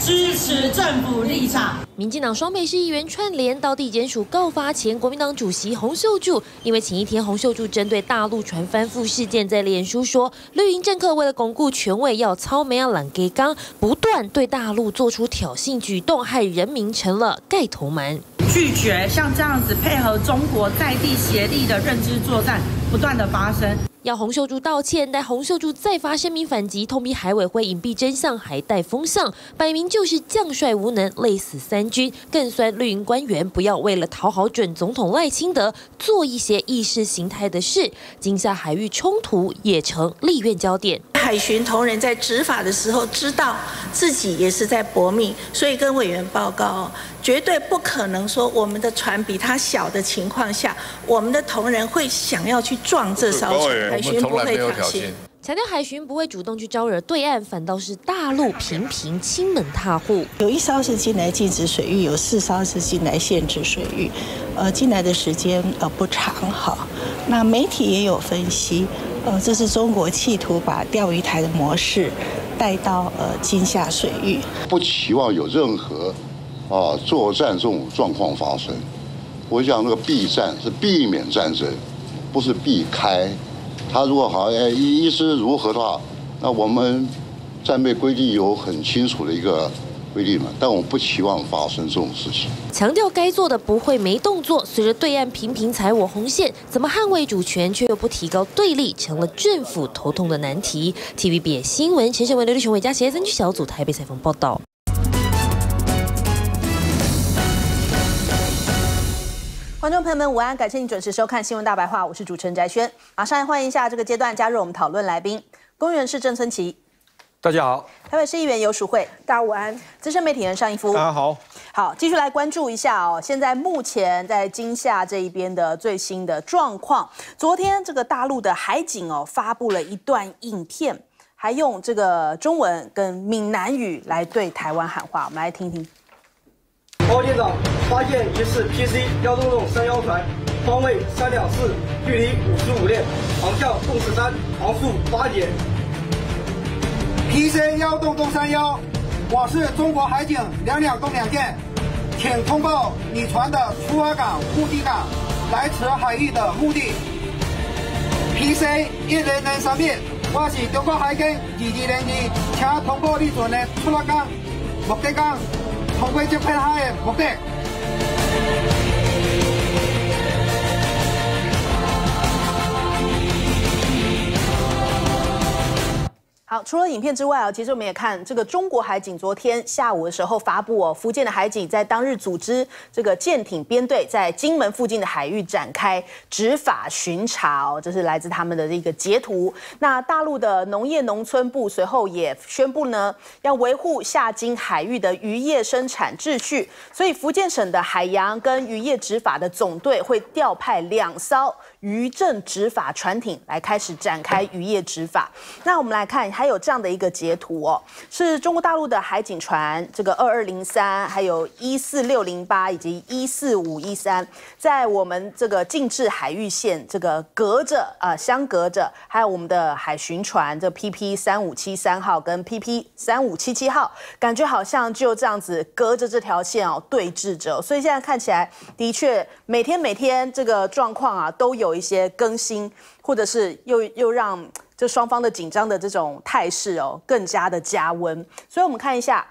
支持政府立场。民进党双北市议员串联到地检署告发前国民党主席洪秀柱，因为前一天洪秀柱针对大陆船翻覆事件，在脸书说绿营政客为了巩固权位，要操眉要揽给刚，不断对大陆做出挑衅举动，害人民成了盖头门。拒绝像这样子配合中国在地协力的认知作战。不断的发生，要洪秀柱道歉，但洪秀柱再发声明反击，痛明海委会隐蔽真相，还带风向，摆明就是将帅无能，累死三军，更酸绿营官员不要为了讨好准总统赖清德，做一些意识形态的事，惊吓海域冲突也成立院焦点。海巡同仁在执法的时候，知道自己也是在搏命，所以跟委员报告，绝对不可能说我们的船比他小的情况下，我们的同仁会想要去。撞这艘船，海巡不会挑衅，强调海巡不会主动去招惹对岸，反倒是大陆频频亲门踏户。有一艘是进来禁止水域，有四艘是进来限制水域，呃，进来的时间呃不长哈。那媒体也有分析，呃，这是中国企图把钓鱼台的模式带到呃金夏水域。不期望有任何啊作战这种状况发生。我想那个避战是避免战争。不是避开，他如果好像医意思如何的话，那我们战备规定有很清楚的一个规定嘛。但我不期望发生这种事情。强调该做的不会没动作。随着对岸频频踩我红线，怎么捍卫主权却又不提高对立，成了政府头痛的难题。TVB 新闻前线文刘立雄、魏家杰三区小组台北采访报道。观众朋友们，午安！感谢你准时收看《新闻大白话》，我是主持人翟轩。马上来欢迎一下这个阶段加入我们讨论来宾：公园是郑春琪。大家好；台北市议员游淑慧，大午安；资深媒体人尚一夫，大家好。好，继续来关注一下哦。现在目前在今夏这一边的最新的状况，昨天这个大陆的海警哦发布了一段影片，还用这个中文跟闽南语来对台湾喊话，我们来听听。高舰长，发现疑似 PC 幺洞洞三幺船，方位三两四，距离五十五列，航向四十三，航速八节。PC 幺洞洞三幺，我是中国海警两两洞两舰，请通报你船的出发港、目的港，来此海域的目的。PC 一零零三面，我是中国海警紧急联军请通报你船的出发港、目的港。我不会背叛他的，目的。好，除了影片之外啊，其实我们也看这个中国海警昨天下午的时候发布，福建的海警在当日组织这个舰艇编队在金门附近的海域展开执法巡查哦，这是来自他们的这个截图。那大陆的农业农村部随后也宣布呢，要维护下金海域的渔业生产秩序，所以福建省的海洋跟渔业执法的总队会调派两艘。渔政执法船艇来开始展开渔业执法。那我们来看，还有这样的一个截图哦，是中国大陆的海警船，这个二二零三，还有一四六零八以及一四五一三，在我们这个禁制海域线这个隔着啊相隔着，还有我们的海巡船这 PP 三五七三号跟 PP 三五七七号，感觉好像就这样子隔着这条线哦对峙着。所以现在看起来，的确每天每天这个状况啊都有。有一些更新，或者是又又让这双方的紧张的这种态势哦，更加的加温。所以我们看一下。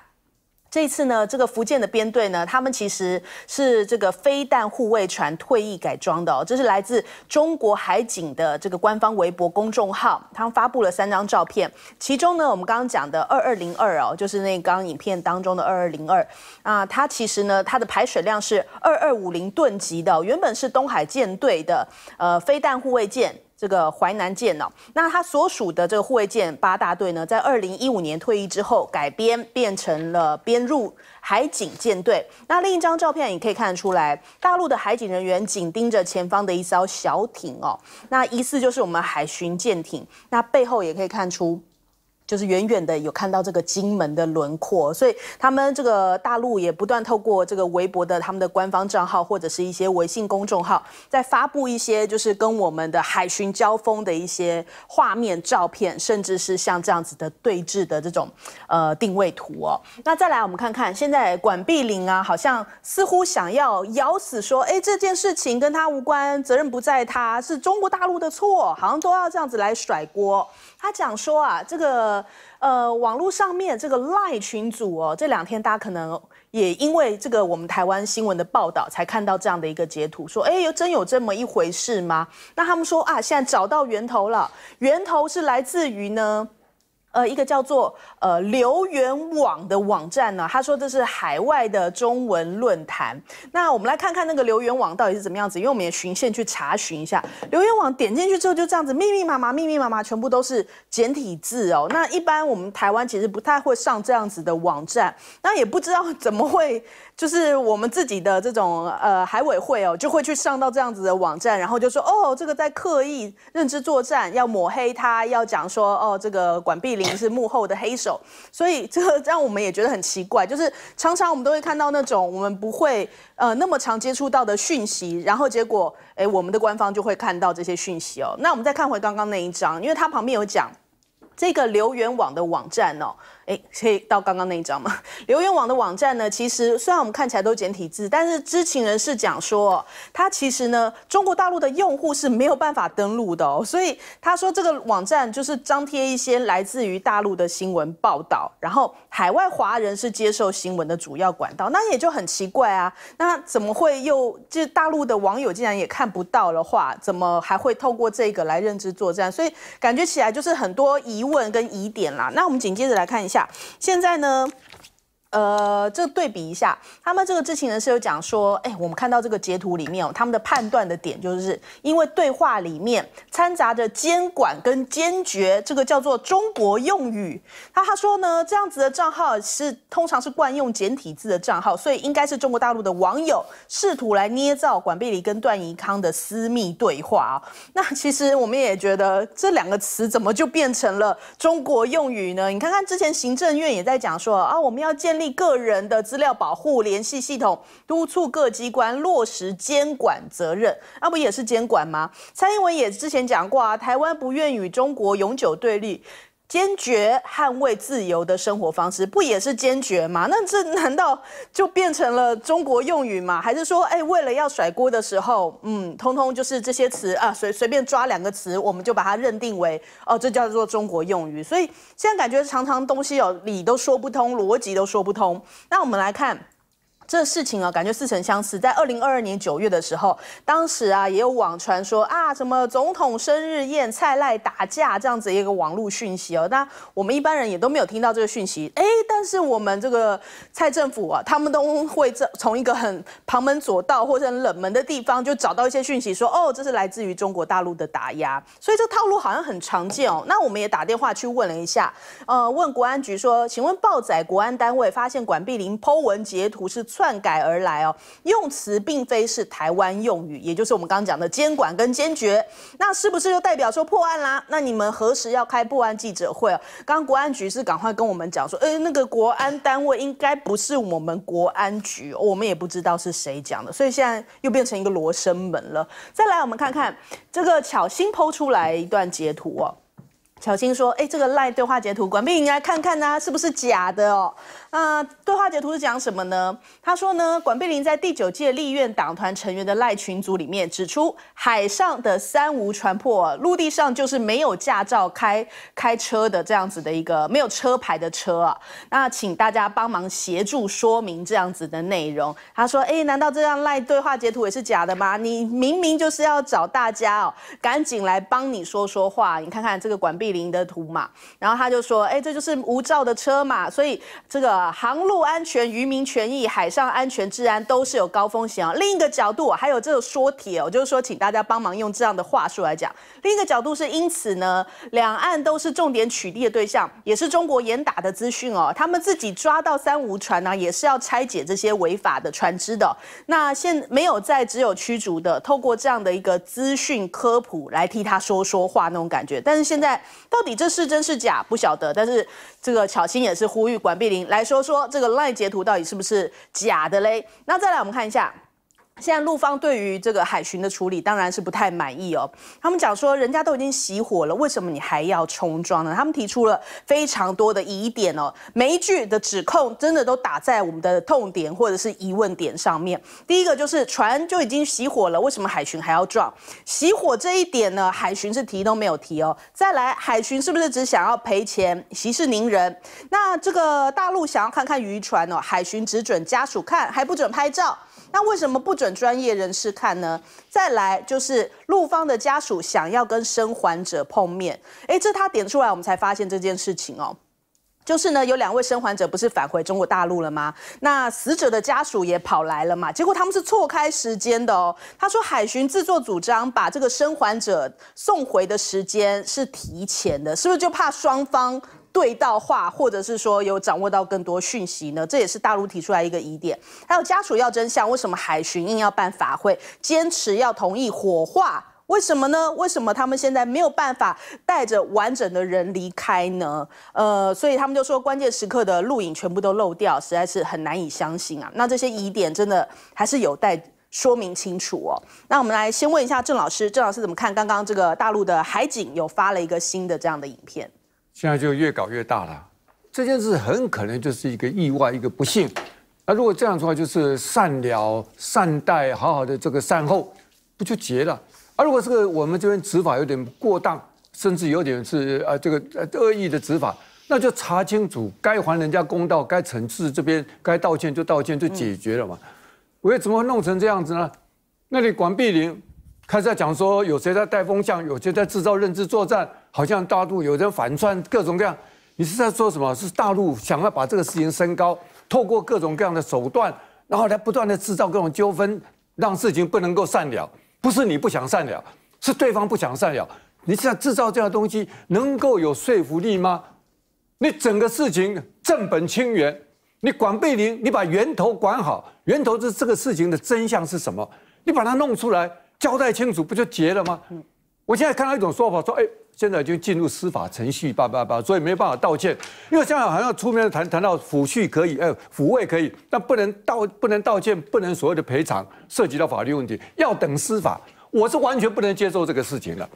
这次呢，这个福建的编队呢，他们其实是这个飞弹护卫船退役改装的哦。这是来自中国海警的这个官方微博公众号，他发布了三张照片。其中呢，我们刚刚讲的二二零二哦，就是那刚影片当中的二二零二。啊，它其实呢，它的排水量是二二五零吨级的，原本是东海舰队的呃飞弹护卫舰。这个淮南舰哦，那它所属的这个护卫舰八大队呢，在二零一五年退役之后改编变成了编入海警舰队。那另一张照片也可以看得出来，大陆的海警人员紧盯着前方的一艘小艇哦，那疑似就是我们海巡舰艇。那背后也可以看出。就是远远的有看到这个金门的轮廓，所以他们这个大陆也不断透过这个微博的他们的官方账号或者是一些微信公众号，在发布一些就是跟我们的海巡交锋的一些画面照片，甚至是像这样子的对峙的这种呃定位图哦。那再来我们看看，现在管碧玲啊，好像似乎想要咬死说，哎，这件事情跟他无关，责任不在他，是中国大陆的错，好像都要这样子来甩锅。他讲说啊，这个呃网络上面这个赖群组哦，这两天大家可能也因为这个我们台湾新闻的报道，才看到这样的一个截图，说，哎，有真有这么一回事吗？那他们说啊，现在找到源头了，源头是来自于呢。呃，一个叫做呃留言网的网站呢，他说这是海外的中文论坛。那我们来看看那个留言网到底是怎么样子，因为我们也循线去查询一下留言网。点进去之后就这样子，密密麻麻，密密麻麻，全部都是简体字哦。那一般我们台湾其实不太会上这样子的网站，那也不知道怎么会就是我们自己的这种呃海委会哦，就会去上到这样子的网站，然后就说哦，这个在刻意认知作战，要抹黑他，要讲说哦，这个管壁。是幕后的黑手，所以这个让我们也觉得很奇怪，就是常常我们都会看到那种我们不会呃那么常接触到的讯息，然后结果哎我们的官方就会看到这些讯息哦。那我们再看回刚刚那一张，因为它旁边有讲这个留言网的网站哦。哎，可以到刚刚那一张吗？留言网的网站呢？其实虽然我们看起来都简体字，但是知情人士讲说，他其实呢，中国大陆的用户是没有办法登录的哦。所以他说，这个网站就是张贴一些来自于大陆的新闻报道，然后海外华人是接受新闻的主要管道。那也就很奇怪啊，那怎么会又就大陆的网友竟然也看不到的话，怎么还会透过这个来认知作战？所以感觉起来就是很多疑问跟疑点啦。那我们紧接着来看一。下，现在呢？呃，这对比一下，他们这个知情人士有讲说，哎，我们看到这个截图里面，哦，他们的判断的点就是，因为对话里面掺杂着“监管”跟“坚决”，这个叫做中国用语。他他说呢，这样子的账号是通常是惯用简体字的账号，所以应该是中国大陆的网友试图来捏造管碧丽跟段宜康的私密对话啊。那其实我们也觉得，这两个词怎么就变成了中国用语呢？你看看之前行政院也在讲说啊，我们要建立。个人的资料保护联系系统，督促各机关落实监管责任，那不也是监管吗？蔡英文也之前讲过啊，台湾不愿与中国永久对立。坚决捍卫自由的生活方式，不也是坚决吗？那这难道就变成了中国用语吗？还是说，哎，为了要甩锅的时候，嗯，通通就是这些词啊，随随便抓两个词，我们就把它认定为哦，这叫做中国用语。所以现在感觉常常东西有理都说不通，逻辑都说不通。那我们来看。这事情啊，感觉似曾相识。在二零二二年九月的时候，当时啊也有网传说啊什么总统生日宴蔡赖打架这样子一个网络讯息哦。那我们一般人也都没有听到这个讯息，哎，但是我们这个蔡政府啊，他们都会这从一个很旁门左道或者很冷门的地方就找到一些讯息，说哦这是来自于中国大陆的打压，所以这套路好像很常见哦。那我们也打电话去问了一下，呃，问国安局说，请问报载国安单位发现管碧 p 剖文截图是。篡改而来哦，用词并非是台湾用语，也就是我们刚刚讲的监管跟坚决，那是不是就代表说破案啦？那你们何时要开破案记者会啊？刚刚国安局是赶快跟我们讲说，哎，那个国安单位应该不是我们国安局，我们也不知道是谁讲的，所以现在又变成一个罗生门了。再来，我们看看这个巧心抛出来一段截图哦，巧心说，哎，这个赖对话截图，管兵你来看看呐，是不是假的哦？那对话截图是讲什么呢？他说呢，管碧玲在第九届立院党团成员的赖群组里面指出，海上的三无船舶，陆地上就是没有驾照开开车的这样子的一个没有车牌的车啊。那请大家帮忙协助说明这样子的内容。他说，哎，难道这样赖对话截图也是假的吗？你明明就是要找大家哦，赶紧来帮你说说话。你看看这个管碧玲的图嘛，然后他就说，哎，这就是无照的车嘛，所以这个。航路安全、渔民权益、海上安全、治安都是有高风险啊。另一个角度还有这个说写哦，就是说，请大家帮忙用这样的话术来讲。另一个角度是，因此呢，两岸都是重点取缔的对象，也是中国严打的资讯哦。他们自己抓到三无船呢，也是要拆解这些违法的船只的。那现没有在只有驱逐的，透过这样的一个资讯科普来替他说说话那种感觉。但是现在到底这是真是假不晓得，但是这个巧心也是呼吁管碧玲来。就说这个赖截图到底是不是假的嘞？那再来，我们看一下。现在陆方对于这个海巡的处理当然是不太满意哦。他们讲说，人家都已经熄火了，为什么你还要冲撞呢？他们提出了非常多的疑点哦，每一句的指控真的都打在我们的痛点或者是疑问点上面。第一个就是船就已经熄火了，为什么海巡还要撞？熄火这一点呢，海巡是提都没有提哦。再来，海巡是不是只想要赔钱息事宁人？那这个大陆想要看看渔船哦，海巡只准家属看，还不准拍照。那为什么不准专业人士看呢？再来就是陆方的家属想要跟生还者碰面，哎，这他点出来，我们才发现这件事情哦。就是呢，有两位生还者不是返回中国大陆了吗？那死者的家属也跑来了嘛，结果他们是错开时间的哦。他说海巡自作主张把这个生还者送回的时间是提前的，是不是就怕双方？对到话，或者是说有掌握到更多讯息呢？这也是大陆提出来一个疑点。还有家属要真相，为什么海巡硬要办法会，坚持要同意火化？为什么呢？为什么他们现在没有办法带着完整的人离开呢？呃，所以他们就说关键时刻的录影全部都漏掉，实在是很难以相信啊。那这些疑点真的还是有待说明清楚哦。那我们来先问一下郑老师，郑老师怎么看刚刚这个大陆的海警有发了一个新的这样的影片？现在就越搞越大了，这件事很可能就是一个意外，一个不幸。那如果这样的话，就是善了善待，好好的这个善后，不就结了？啊，如果这个我们这边执法有点过当，甚至有点是啊这个恶意的执法，那就查清楚，该还人家公道，该惩治这边，该道歉就道歉，就解决了嘛。我又怎么弄成这样子呢？那你管碧玲，开始在讲说有谁在带风向，有谁在制造认知作战。好像大陆有人反串各种各样，你是在说什么？是大陆想要把这个事情升高，透过各种各样的手段，然后来不断的制造各种纠纷，让事情不能够善了。不是你不想善了，是对方不想善了。你在制造这样的东西，能够有说服力吗？你整个事情正本清源，你管贝林，你把源头管好，源头是这个事情的真相是什么？你把它弄出来，交代清楚，不就结了吗？我现在看到一种说法，说，哎，现在就进入司法程序，叭叭叭，所以没办法道歉，因为现在好像出面谈谈到抚恤可以，哎，抚慰可以，但不能道不能道歉，不能所谓的赔偿，涉及到法律问题，要等司法，我是完全不能接受这个事情的。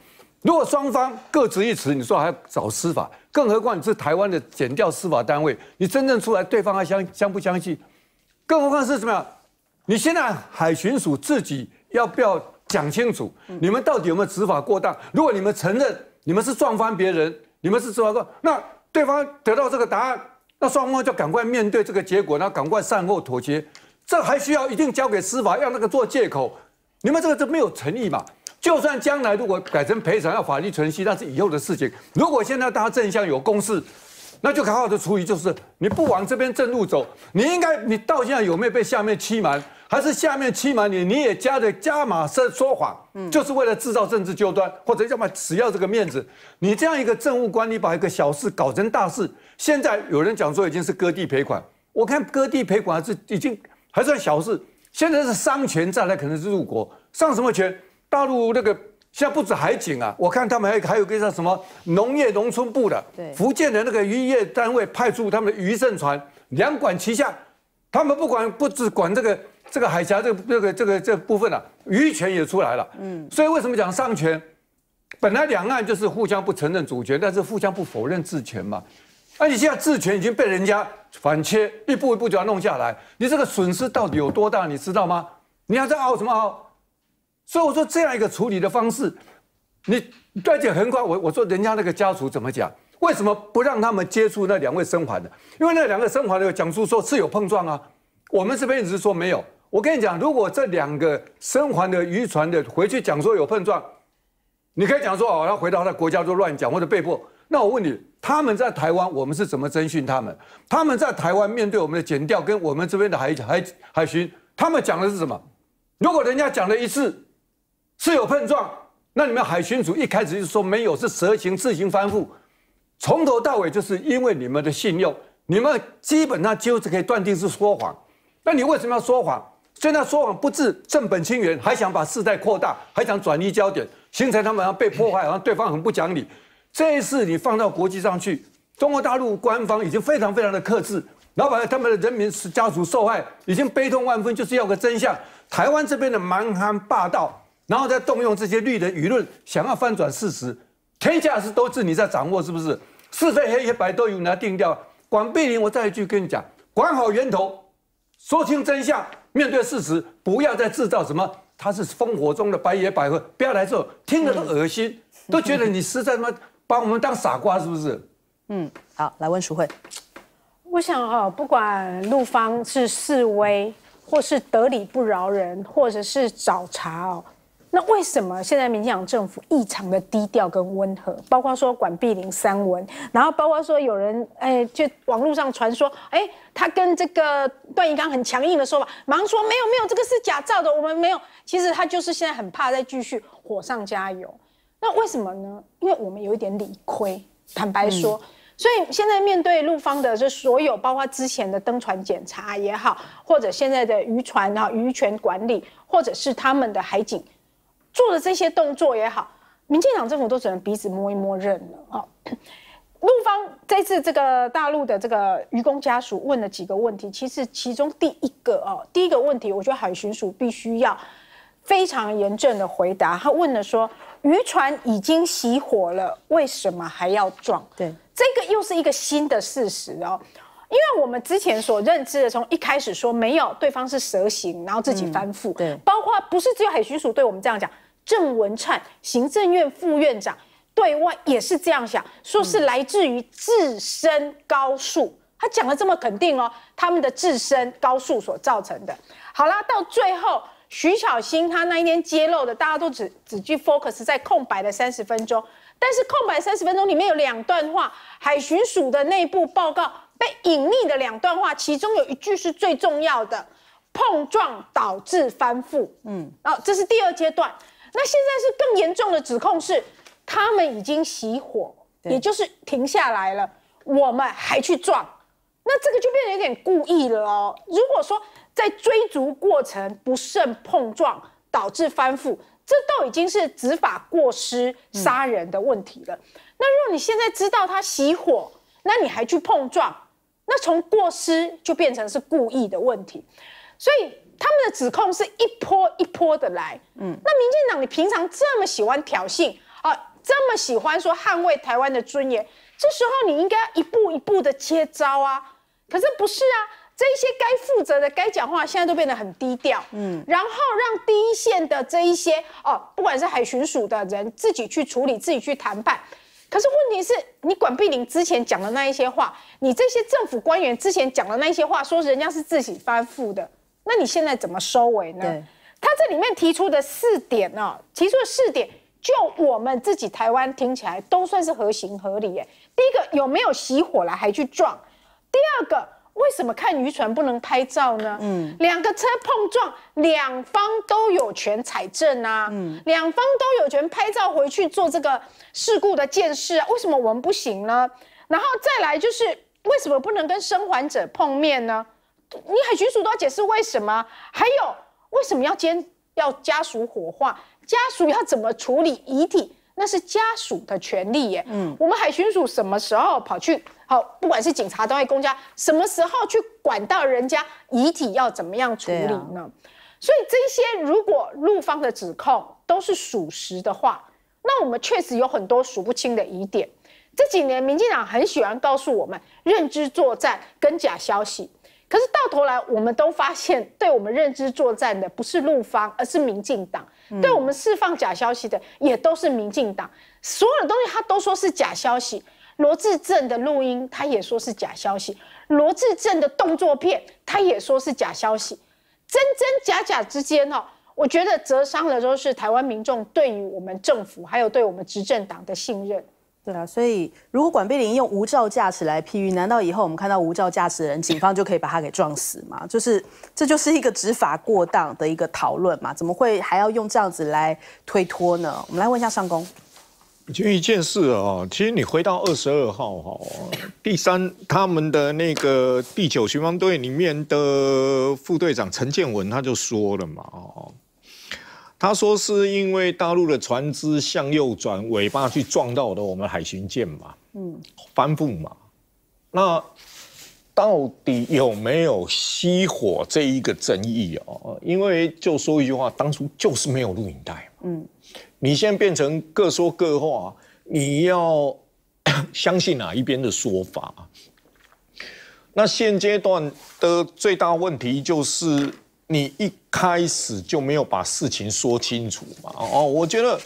如果双方各执一词，你说还要找司法，更何况你是台湾的减掉司法单位，你真正出来，对方还相相不相信？更何况是什么？你现在海巡署自己要不要？讲清楚，你们到底有没有执法过当？如果你们承认你们是撞翻别人，你们是执法过，那对方得到这个答案，那双方就赶快面对这个结果，然后赶快善后妥协。这还需要一定交给司法，要那个做借口？你们这个就没有诚意嘛？就算将来如果改成赔偿要法律程序，那是以后的事情。如果现在大家正向有共识，那就好好的处理，就是你不往这边正路走，你应该你到现在有没有被下面欺瞒？还是下面欺瞒你，你也加着加码说说谎，就是为了制造政治纠端，或者要么只要这个面子。你这样一个政务官，你把一个小事搞成大事。现在有人讲说已经是割地赔款，我看割地赔款还是已经还算小事。现在是伤权在那，可能是入国上什么权？大陆那个现在不止海警啊，我看他们还还有个叫什么农业农村部的，福建的那个渔业单位派出他们的渔政船，两管齐下，他们不管不只管这个。这个海峡，这个这个这个这部分啊，渔权也出来了。嗯，所以为什么讲上权？本来两岸就是互相不承认主权，但是互相不否认治权嘛。啊，你现在治权已经被人家反切，一步一步就要弄下来。你这个损失到底有多大，你知道吗？你还在拗什么拗？所以我说这样一个处理的方式，你而且很快，我我说人家那个家属怎么讲？为什么不让他们接触那两位生还的？因为那两个生还的讲述说是有碰撞啊，我们这边一直说没有。我跟你讲，如果这两个生还的渔船的回去讲说有碰撞，你可以讲说哦，要回到他的国家就乱讲或者被迫。那我问你，他们在台湾我们是怎么征询他们？他们在台湾面对我们的检调跟我们这边的海海海巡，他们讲的是什么？如果人家讲了一次是有碰撞，那你们海巡组一开始就说没有，是蛇行自行翻覆，从头到尾就是因为你们的信用，你们基本上就是可以断定是说谎。那你为什么要说谎？所以，他说谎不治，正本清源，还想把事态扩大，还想转移焦点。形成他们要被破坏，好像对方很不讲理。这一次你放到国际上去，中国大陆官方已经非常非常的克制，然后把他们的人民是家族受害，已经悲痛万分，就是要个真相。台湾这边的蛮横霸道，然后再动用这些绿的舆论，想要翻转事实。天下事都是你在掌握，是不是？是非黑与白都有拿定调。管碧玲，我再一句跟你讲，管好源头，说清真相。面对事实，不要再制造什么他是烽火中的白野百合，不要来这，听着都恶心，都觉得你实在他妈把我们当傻瓜，是不是？嗯，好，来问淑慧，我想哦，不管陆方是示威，或是得理不饶人，或者是找茬哦。那为什么现在民进党政府异常的低调跟温和？包括说管碧玲三文，然后包括说有人哎，就网络上传说哎，他跟这个段宜康很强硬的说法，忙说没有没有，这个是假造的，我们没有。其实他就是现在很怕再继续火上加油。那为什么呢？因为我们有一点理亏，坦白说。所以现在面对陆方的这所有，包括之前的登船检查也好，或者现在的渔船啊渔权管理，或者是他们的海警。做的这些动作也好，民进党政府都只能鼻子摸一摸认了啊。陆方这次这个大陆的这个愚工家属问了几个问题，其实其中第一个哦，第一个问题，我觉得海巡署必须要非常严正的回答。他问了说，渔船已经熄火了，为什么还要撞？对，这个又是一个新的事实哦，因为我们之前所认知的，从一开始说没有对方是蛇形，然后自己翻覆，对，包括不是只有海巡署对我们这样讲。郑文灿行政院副院长对外也是这样想，说是来自于自身高速。他讲的这么肯定哦，他们的自身高速所造成的。好啦，到最后徐巧新他那一天揭露的，大家都只只去 focus 在空白的三十分钟，但是空白三十分钟里面有两段话，海巡署的内部报告被隐匿的两段话，其中有一句是最重要的，碰撞导致翻覆，嗯，哦，这是第二阶段。那现在是更严重的指控是，他们已经熄火，也就是停下来了，我们还去撞，那这个就变得有点故意了哦。如果说在追逐过程不慎碰撞导致翻覆，这都已经是执法过失杀人的问题了。那如果你现在知道他熄火，那你还去碰撞，那从过失就变成是故意的问题，所以。他们的指控是一波一波的来，嗯，那民进党你平常这么喜欢挑衅啊，这么喜欢说捍卫台湾的尊严，这时候你应该一步一步的接招啊，可是不是啊，这些该负责的、该讲话现在都变得很低调，嗯，然后让第一线的这一些哦，不管是海巡署的人自己去处理、自己去谈判，可是问题是，你管碧玲之前讲的那一些话，你这些政府官员之前讲的那一些话，说人家是自己翻覆的。那你现在怎么收尾呢？他这里面提出的四点呢，提出的四点，就我们自己台湾听起来都算是合情合理。哎，第一个有没有熄火了还去撞？第二个为什么看渔船不能拍照呢？嗯，两个车碰撞，两方都有权采证啊，嗯，两方都有权拍照回去做这个事故的见识，啊。为什么我们不行呢？然后再来就是为什么不能跟生还者碰面呢？你海巡署都要解释为什么？还有为什么要兼要家属火化？家属要怎么处理遗体？那是家属的权利耶。嗯，我们海巡署什么时候跑去？好，不管是警察，都是公家，什么时候去管到人家遗体要怎么样处理呢？所以这些，如果陆方的指控都是属实的话，那我们确实有很多数不清的疑点。这几年，民进党很喜欢告诉我们认知作战跟假消息。可是到头来，我们都发现，对我们认知作战的不是陆方，而是民进党；对我们释放假消息的，也都是民进党。所有的东西，他都说是假消息。罗志正的录音，他也说是假消息；罗志正的动作片，他也说是假消息。真真假假之间，哦。我觉得折伤的都是台湾民众对于我们政府，还有对我们执政党的信任。对啊，所以如果管碧玲用无照驾驶来批喻，难道以后我们看到无照驾驶的人，警方就可以把他给撞死吗？就是，这就是一个执法过当的一个讨论嘛？怎么会还要用这样子来推脱呢？我们来问一下上工。就一件事哦，其实你回到二十二号哈，第三他们的那个第九巡防队里面的副队长陈建文他就说了嘛。他说是因为大陆的船只向右转，尾巴去撞到的我们海巡舰嘛，嗯，帆布嘛，那到底有没有熄火这一个争议哦？因为就说一句话，当初就是没有录影带嘛，嗯，你现在变成各说各话，你要 相信哪一边的说法？那现阶段的最大问题就是。你一开始就没有把事情说清楚嘛？哦，我觉得，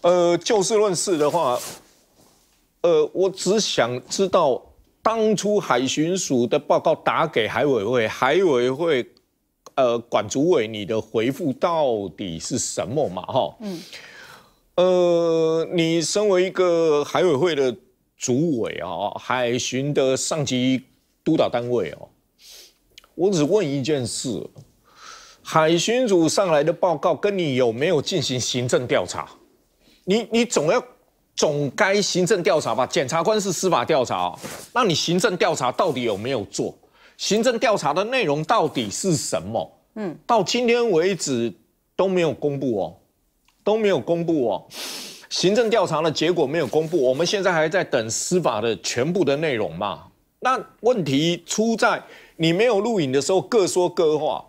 呃，就事论事的话，呃，我只想知道当初海巡署的报告打给海委会，海委会，呃，管主委，你的回复到底是什么嘛？哈，嗯，呃，你身为一个海委会的主委啊，海巡的上级督导单位哦，我只问一件事。海巡署上来的报告跟你有没有进行行政调查？你你总要总该行政调查吧？检察官是司法调查，那你行政调查到底有没有做？行政调查的内容到底是什么？嗯，到今天为止都没有公布哦，都没有公布哦，行政调查的结果没有公布，我们现在还在等司法的全部的内容嘛？那问题出在你没有录影的时候各说各话。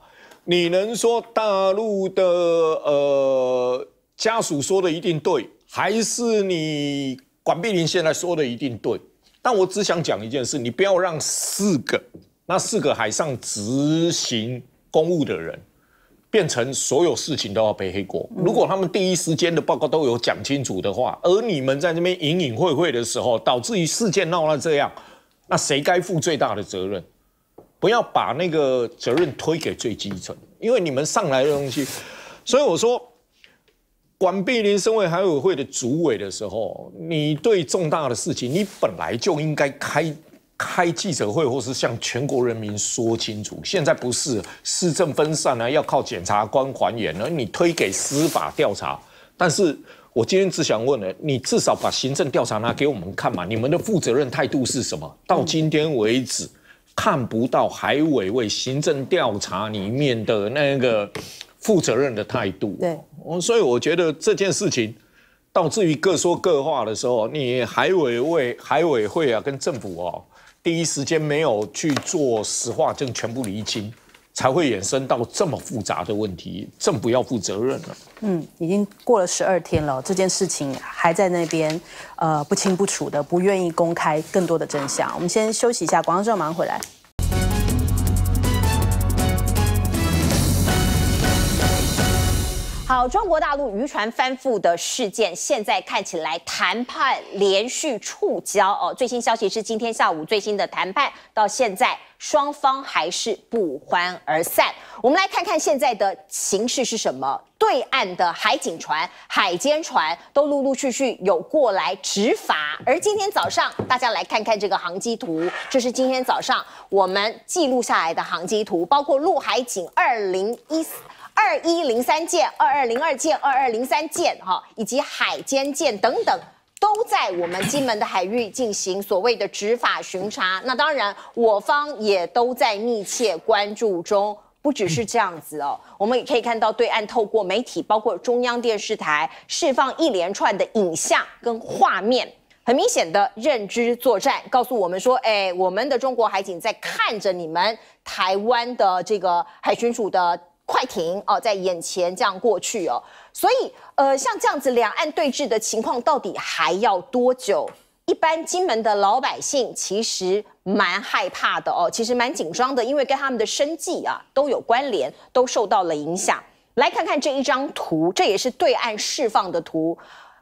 你能说大陆的呃家属说的一定对，还是你管碧玲现在说的一定对？但我只想讲一件事，你不要让四个那四个海上执行公务的人变成所有事情都要背黑锅。如果他们第一时间的报告都有讲清楚的话，而你们在那边隐隐晦晦的时候，导致于事件闹到这样，那谁该负最大的责任？不要把那个责任推给最基层，因为你们上来的东西，所以我说，管碧林身为海委会的主委的时候，你对重大的事情，你本来就应该开开记者会，或是向全国人民说清楚。现在不是市政分散啊，要靠检察官还原了，你推给司法调查。但是我今天只想问了，你至少把行政调查拿给我们看嘛？你们的负责任态度是什么？到今天为止。看不到海委会行政调查里面的那个负责任的态度，对，所以我觉得这件事情，导致于各说各话的时候，你海委会海委会啊跟政府啊，第一时间没有去做实话证，全部厘清。才会衍生到这么复杂的问题，政不要负责任了。嗯，已经过了十二天了，这件事情还在那边，呃，不清不楚的，不愿意公开更多的真相。我们先休息一下，广后马上回来。好，中国大陆渔船翻覆的事件，现在看起来谈判连续触礁哦。最新消息是，今天下午最新的谈判到现在，双方还是不欢而散。我们来看看现在的形势是什么？对岸的海警船、海监船都陆陆续续有过来执法。而今天早上，大家来看看这个航机图，这是今天早上我们记录下来的航机图，包括陆海警二零一四。二一零三舰、二二零二舰、二二零三舰，哈，以及海监舰等等，都在我们金门的海域进行所谓的执法巡查。那当然，我方也都在密切关注中。不只是这样子哦，我们也可以看到对岸透过媒体，包括中央电视台，释放一连串的影像跟画面，很明显的认知作战，告诉我们说：，哎，我们的中国海警在看着你们台湾的这个海巡署的。快艇哦，在眼前这样过去哦，所以呃，像这样子两岸对峙的情况，到底还要多久？一般金门的老百姓其实蛮害怕的哦，其实蛮紧张的，因为跟他们的生计啊都有关联，都受到了影响。来看看这一张图，这也是对岸释放的图，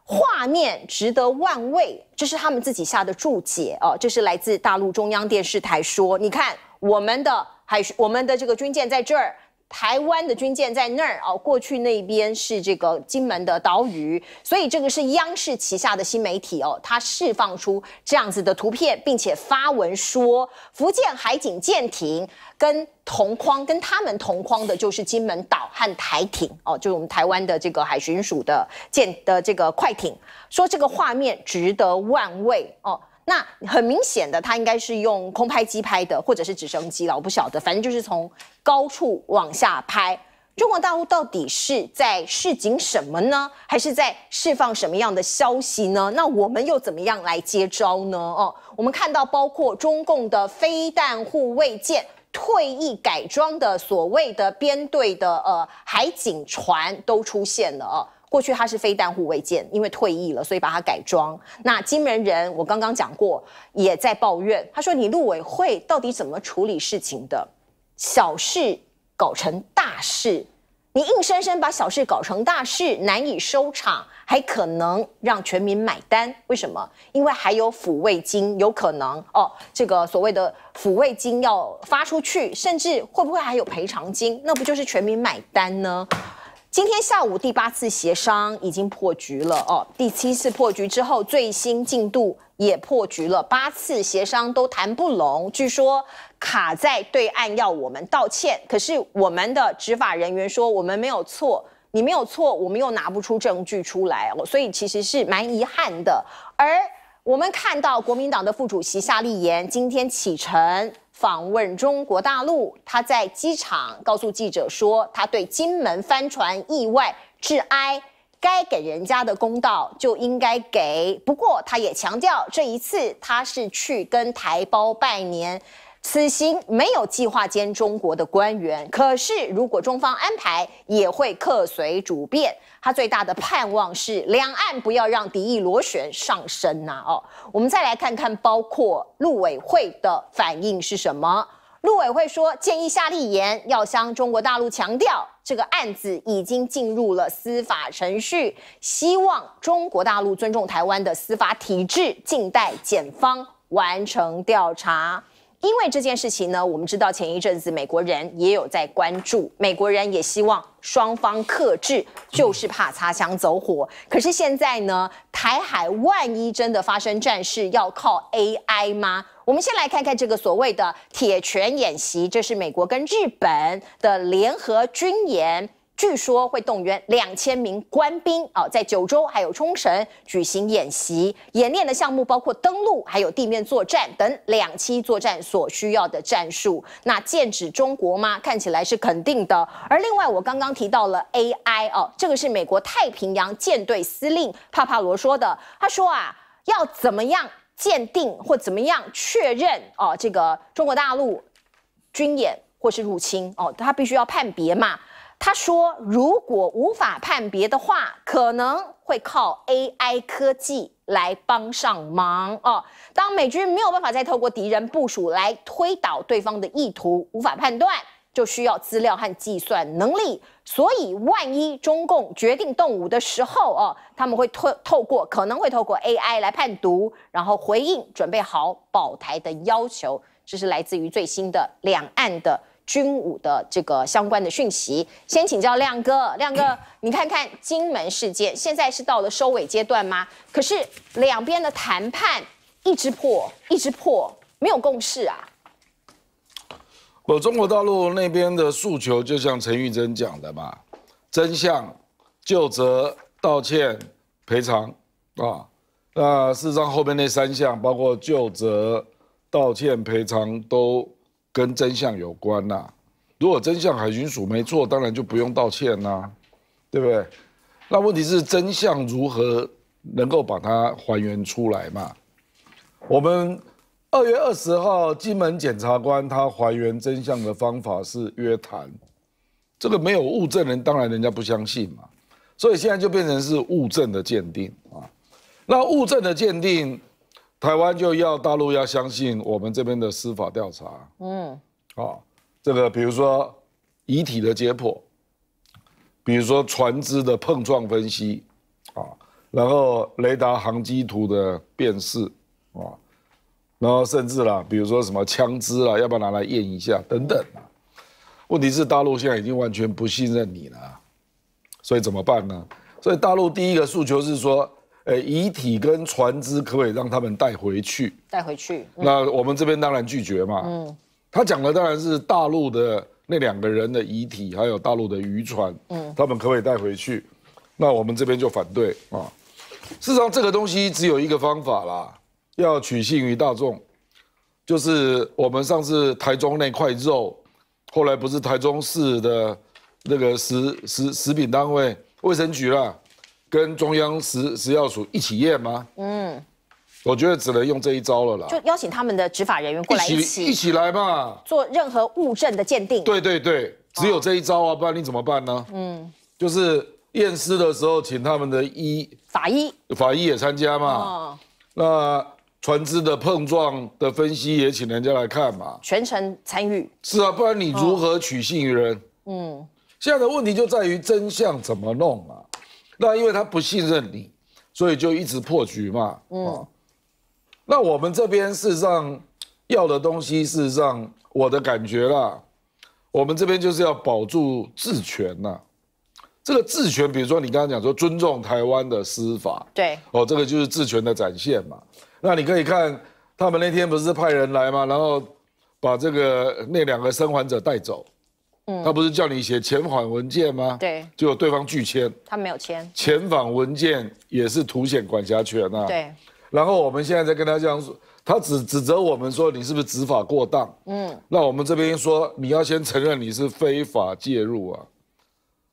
画面值得万位，这是他们自己下的注解哦，这是来自大陆中央电视台说，你看我们的海，我们的这个军舰在这儿。台湾的军舰在那儿哦，过去那边是这个金门的岛屿，所以这个是央视旗下的新媒体哦，它释放出这样子的图片，并且发文说福建海警舰艇跟同框，跟他们同框的就是金门岛和台艇哦，就是我们台湾的这个海巡署的舰的这个快艇，说这个画面值得万位哦。那很明显的，他应该是用空拍机拍的，或者是直升机了，我不晓得，反正就是从高处往下拍。中国大陆到底是在示警什么呢？还是在释放什么样的消息呢？那我们又怎么样来接招呢？哦，我们看到包括中共的飞弹护卫舰、退役改装的所谓的编队的呃海警船都出现了哦。过去他是非弹护卫舰，因为退役了，所以把它改装。那金门人，我刚刚讲过，也在抱怨，他说你陆委会到底怎么处理事情的？小事搞成大事，你硬生生把小事搞成大事，难以收场，还可能让全民买单。为什么？因为还有抚慰金，有可能哦，这个所谓的抚慰金要发出去，甚至会不会还有赔偿金？那不就是全民买单呢？今天下午第八次协商已经破局了哦，第七次破局之后，最新进度也破局了。八次协商都谈不拢，据说卡在对岸要我们道歉，可是我们的执法人员说我们没有错，你没有错，我们又拿不出证据出来哦，所以其实是蛮遗憾的。而我们看到国民党的副主席夏立言今天启程。访问中国大陆，他在机场告诉记者说，他对金门帆船意外致哀，该给人家的公道就应该给。不过，他也强调，这一次他是去跟台胞拜年。此行没有计划见中国的官员，可是如果中方安排，也会客随主便。他最大的盼望是两岸不要让敌意螺旋上升呐。哦，我们再来看看包括陆委会的反应是什么。陆委会说，建议夏立言要向中国大陆强调，这个案子已经进入了司法程序，希望中国大陆尊重台湾的司法体制，静待检方完成调查。因为这件事情呢，我们知道前一阵子美国人也有在关注，美国人也希望双方克制，就是怕擦枪走火。可是现在呢，台海万一真的发生战事，要靠 AI 吗？我们先来看看这个所谓的铁拳演习，这是美国跟日本的联合军演。据说会动员两千名官兵啊，在九州还有冲绳举行演习。演练的项目包括登陆，还有地面作战等两栖作战所需要的战术。那剑指中国吗？看起来是肯定的。而另外，我刚刚提到了 AI 哦，这个是美国太平洋舰队司令帕帕罗说的。他说啊，要怎么样鉴定或怎么样确认哦，这个中国大陆军演或是入侵哦，他必须要判别嘛。他说：“如果无法判别的话，可能会靠 AI 科技来帮上忙哦。当美军没有办法再透过敌人部署来推倒对方的意图，无法判断，就需要资料和计算能力。所以，万一中共决定动武的时候哦，他们会透透过可能会透过 AI 来判读，然后回应准备好保台的要求。这是来自于最新的两岸的。”军武的这个相关的讯息，先请教亮哥，亮哥，你 看看金门事件现在是到了收尾阶段吗？可是两边的谈判一直破，一直破，没有共识啊。我中国大陆那边的诉求，就像陈玉珍讲的嘛，真相、就责、道歉、赔偿啊，那事实上后面那三项，包括就责、道歉、赔偿都。跟真相有关呐，如果真相海军署没错，当然就不用道歉呐，对不对？那问题是真相如何能够把它还原出来嘛？我们二月二十号金门检察官他还原真相的方法是约谈，这个没有物证人，当然人家不相信嘛，所以现在就变成是物证的鉴定啊，那物证的鉴定。台湾就要大陆要相信我们这边的司法调查，嗯，啊，这个比如说遗体的解剖，比如说船只的碰撞分析，啊，然后雷达航机图的辨识，啊，然后甚至啦，比如说什么枪支啊，要不要拿来验一下等等问题是大陆现在已经完全不信任你了，所以怎么办呢？所以大陆第一个诉求是说。呃，遗体跟船只可不可以让他们带回去？带回去？那我们这边当然拒绝嘛。嗯，他讲的当然是大陆的那两个人的遗体，还有大陆的渔船，嗯，他们可不可以带回去？那我们这边就反对啊。事实上，这个东西只有一个方法啦，要取信于大众，就是我们上次台中那块肉，后来不是台中市的，那个食食食品单位卫生局了。跟中央食食药署一起验吗？嗯，我觉得只能用这一招了啦。就邀请他们的执法人员过来一起一起来嘛，做任何物证的鉴定。对对对，只有这一招啊，不然你怎么办呢？嗯，就是验尸的时候，请他们的医法医、法医也参加嘛。哦，那船只的碰撞的分析也请人家来看嘛。全程参与。是啊，不然你如何取信于人？嗯，现在的问题就在于真相怎么弄啊？那因为他不信任你，所以就一直破局嘛。嗯，那我们这边事实上要的东西，事实上我的感觉啦，我们这边就是要保住治权呐。这个治权，比如说你刚刚讲说尊重台湾的司法，对，哦，这个就是治权的展现嘛。那你可以看他们那天不是派人来嘛，然后把这个那两个生还者带走。他不是叫你写遣返文件吗？对，就果对方拒签，他没有签遣返文件也是凸显管辖权啊。对，然后我们现在在跟他讲，他指指责我们说你是不是执法过当？嗯，那我们这边说你要先承认你是非法介入啊，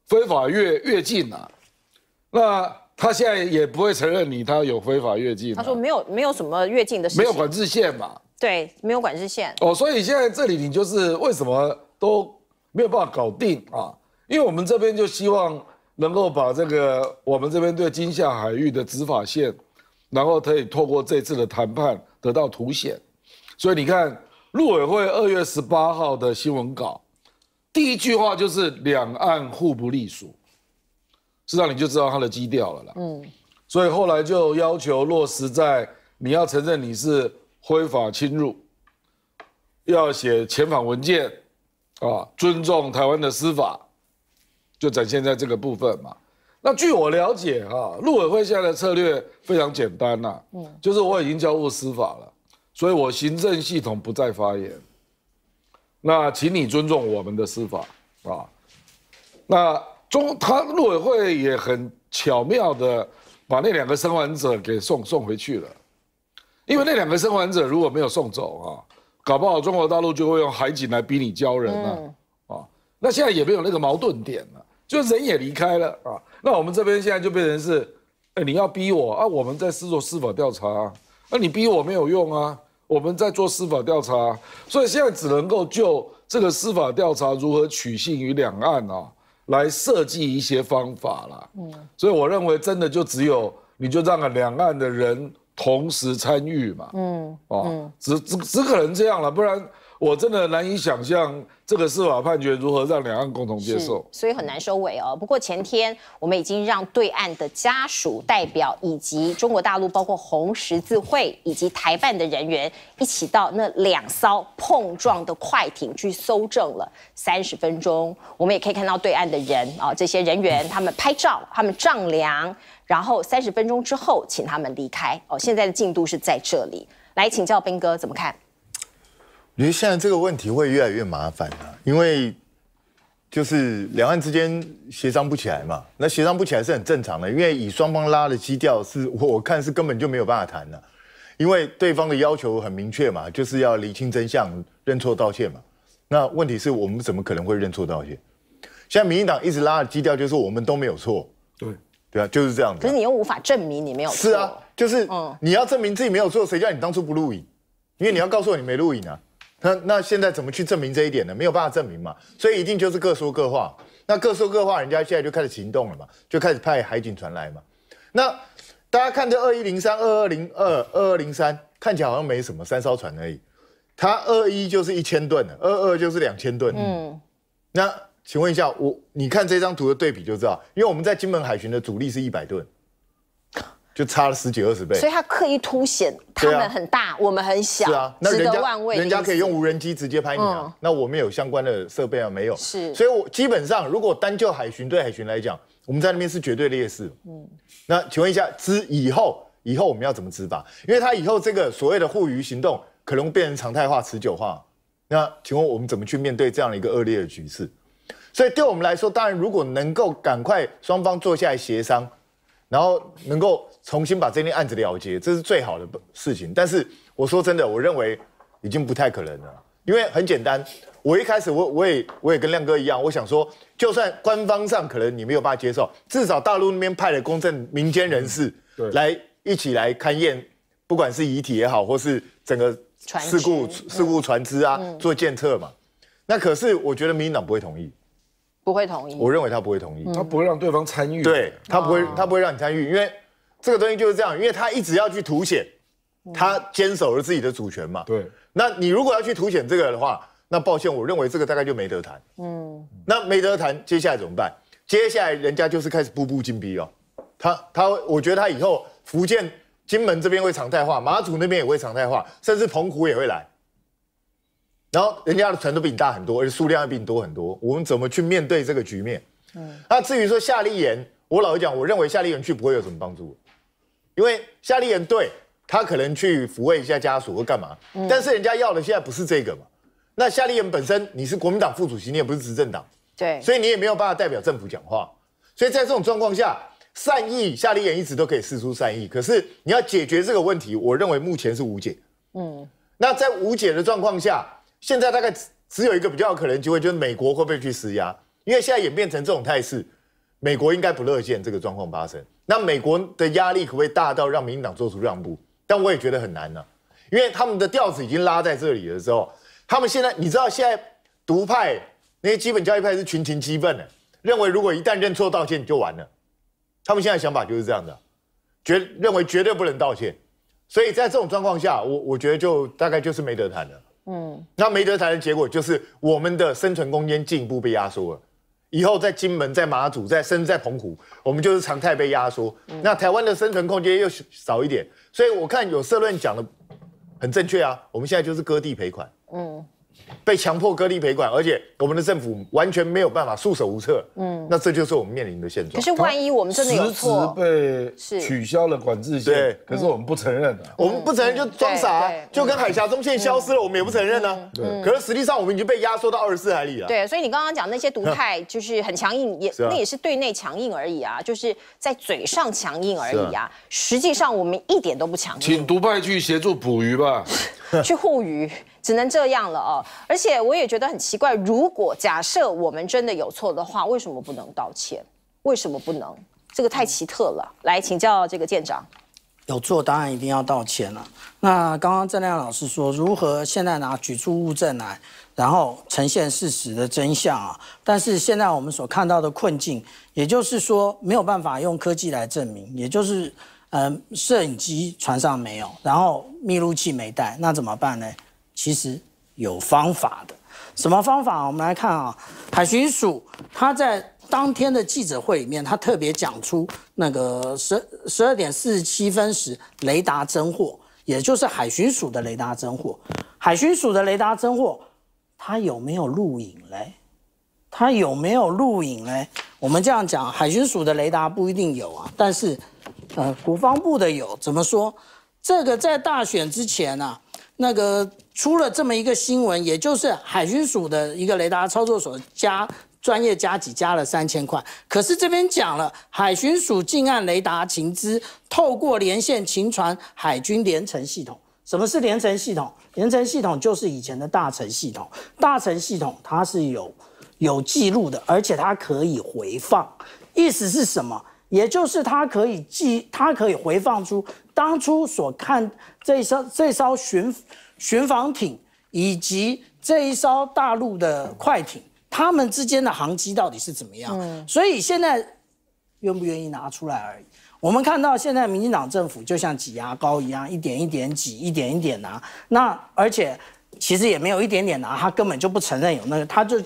非法越越境啊，那他现在也不会承认你他有非法越境。他说没有，没有什么越境的事，没有管制线嘛？对，没有管制线。哦，所以现在这里你就是为什么都。没有办法搞定啊，因为我们这边就希望能够把这个我们这边对金厦海域的执法线，然后可以透过这次的谈判得到凸显。所以你看，陆委会二月十八号的新闻稿，第一句话就是两岸互不隶属，实际上你就知道它的基调了啦。嗯，所以后来就要求落实在你要承认你是非法侵入，要写遣返文件。啊，尊重台湾的司法，就展现在这个部分嘛。那据我了解啊，陆委会现在的策略非常简单呐，嗯，就是我已经交付司法了，所以我行政系统不再发言。那请你尊重我们的司法啊。那中，他陆委会也很巧妙的把那两个生还者给送送回去了，因为那两个生还者如果没有送走啊。搞不好中国大陆就会用海警来逼你交人了，啊，那现在也没有那个矛盾点了，就人也离开了啊，那我们这边现在就变成是，哎，你要逼我啊，我们在做司法调查，那你逼我没有用啊，我们在做司法调查，所以现在只能够就这个司法调查如何取信于两岸啊，来设计一些方法了，嗯，所以我认为真的就只有你就让两岸的人。同时参与嘛，嗯，哦，只只只可能这样了，不然我真的难以想象这个司法判决如何让两岸共同接受，所以很难收尾哦。不过前天我们已经让对岸的家属代表以及中国大陆包括红十字会以及台办的人员一起到那两艘碰撞的快艇去搜证了三十分钟，我们也可以看到对岸的人啊，这些人员他们拍照，他们丈量。然后三十分钟之后，请他们离开。哦，现在的进度是在这里。来请教斌哥怎么看？我觉得现在这个问题会越来越麻烦了，因为就是两岸之间协商不起来嘛。那协商不起来是很正常的，因为以双方拉的基调，是我看是根本就没有办法谈的。因为对方的要求很明确嘛，就是要厘清真相、认错道歉嘛。那问题是，我们怎么可能会认错道歉？现在民进党一直拉的基调就是我们都没有错。对。对啊，就是这样子。可是你又无法证明你没有错。是啊，就是，你要证明自己没有错，谁叫你当初不录影？因为你要告诉我你没录影啊。那那现在怎么去证明这一点呢？没有办法证明嘛，所以一定就是各说各话。那各说各话，人家现在就开始行动了嘛，就开始派海警船来嘛。那大家看这二一零三、二二零二、二二零三，看起来好像没什么，三艘船而已。它二一就是一千吨的，二二就是两千吨。嗯，那。请问一下，我你看这张图的对比就知道，因为我们在金门海巡的主力是一百吨，就差了十几二十倍。所以他刻意凸显他们很大，我们很小。是啊，那人家人家可以用无人机直接拍你啊。那我们有相关的设备啊？没有。是。所以，我基本上如果单就海巡对海巡来讲，我们在那边是绝对劣势。嗯。那请问一下，之以后以后我们要怎么执法？因为他以后这个所谓的护渔行动可能变成常态化、持久化。那请问我们怎么去面对这样的一个恶劣的局势？所以对我们来说，当然如果能够赶快双方坐下来协商，然后能够重新把这件案子了结，这是最好的事情。但是我说真的，我认为已经不太可能了，因为很简单，我一开始我我也我也跟亮哥一样，我想说，就算官方上可能你没有办法接受，至少大陆那边派了公正民间人士来一起来勘验，不管是遗体也好，或是整个事故事故船只啊做检测嘛。那可是我觉得民进党不会同意。不会同意，我认为他不会同意，他不会让对方参与，对他不会，他不会让你参与，因为这个东西就是这样，因为他一直要去凸显，他坚守了自己的主权嘛。对，那你如果要去凸显这个的话，那抱歉，我认为这个大概就没得谈。嗯，那没得谈，接下来怎么办？接下来人家就是开始步步紧逼哦。他他，我觉得他以后福建金门这边会常态化，马祖那边也会常态化，甚至澎湖也会来。然后人家的船都比你大很多，而且数量也比你多很多，我们怎么去面对这个局面？嗯，那至于说夏立言，我老实讲，我认为夏立言去不会有什么帮助，因为夏立言对他可能去抚慰一下家属或干嘛，但是人家要的现在不是这个嘛。那夏立言本身你是国民党副主席，你也不是执政党，对，所以你也没有办法代表政府讲话。所以在这种状况下，善意夏立言一直都可以试出善意，可是你要解决这个问题，我认为目前是无解。嗯，那在无解的状况下。现在大概只只有一个比较可能机会，就是美国会不会去施压？因为现在演变成这种态势，美国应该不乐见这个状况发生。那美国的压力可不可以大到让民进党做出让步？但我也觉得很难呢，因为他们的调子已经拉在这里的时候，他们现在，你知道现在独派那些基本教育派是群情激愤的，认为如果一旦认错道歉就完了。他们现在想法就是这样的，绝认为绝对不能道歉。所以在这种状况下，我我觉得就大概就是没得谈了。嗯，那没德台的结果就是我们的生存空间进一步被压缩了，以后在金门、在马祖、在至在澎湖，我们就是常态被压缩。那台湾的生存空间又少一点，所以我看有社论讲的很正确啊，我们现在就是割地赔款。嗯。被强迫隔离陪管，而且我们的政府完全没有办法，束手无策。嗯，那这就是我们面临的现状。可是万一我们真的有错，十取消了管制线，对。可是我们不承认啊，我们不承认就装傻，就跟海峡中线消失了，我们也不承认呢。对。可是实际上我们已经被压缩到二十四海里了。对，所以你刚刚讲那些毒派就是很强硬，也那也是对内强硬而已啊，就是在嘴上强硬而已啊。实际上我们一点都不强硬。请独派去协助捕鱼吧，去护鱼。只能这样了哦，而且我也觉得很奇怪，如果假设我们真的有错的话，为什么不能道歉？为什么不能？这个太奇特了。来，请教这个舰长，有错当然一定要道歉了。那刚刚郑亮老师说，如何现在拿举出物证来，然后呈现事实的真相啊？但是现在我们所看到的困境，也就是说没有办法用科技来证明，也就是呃，摄影机船上没有，然后密录器没带，那怎么办呢？其实有方法的，什么方法？我们来看啊，海巡署他在当天的记者会里面，他特别讲出那个十十二点四十七分时雷达侦获，也就是海巡署的雷达侦获。海巡署的雷达侦获，他有没有录影嘞？他有没有录影嘞？我们这样讲，海巡署的雷达不一定有啊，但是，呃，国防部的有。怎么说？这个在大选之前呢，那个。出了这么一个新闻，也就是海巡署的一个雷达操作所加专业加级加了三千块。可是这边讲了，海巡署近岸雷达情资透过连线情传海军连成系统。什么是连成系统？连成系统就是以前的大成系统。大成系统它是有有记录的，而且它可以回放。意思是什么？也就是它可以记，它可以回放出当初所看这艘这艘巡。巡防艇以及这一艘大陆的快艇，他们之间的航机到底是怎么样？所以现在愿不愿意拿出来而已。我们看到现在民进党政府就像挤牙膏一样，一点一点挤，一点一点拿。那而且其实也没有一点点拿，他根本就不承认有那个，他就。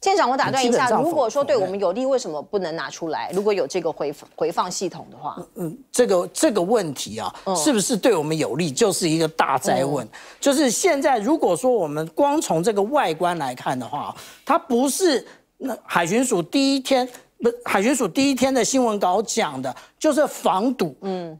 舰长，我打断一下，如果说对我们有利，为什么不能拿出来？如果有这个回回放系统的话，嗯，这个这个问题啊，是不是对我们有利，就是一个大灾问。就是现在，如果说我们光从这个外观来看的话，它不是那海巡署第一天，不，海巡署第一天的新闻稿讲的就是防堵，嗯，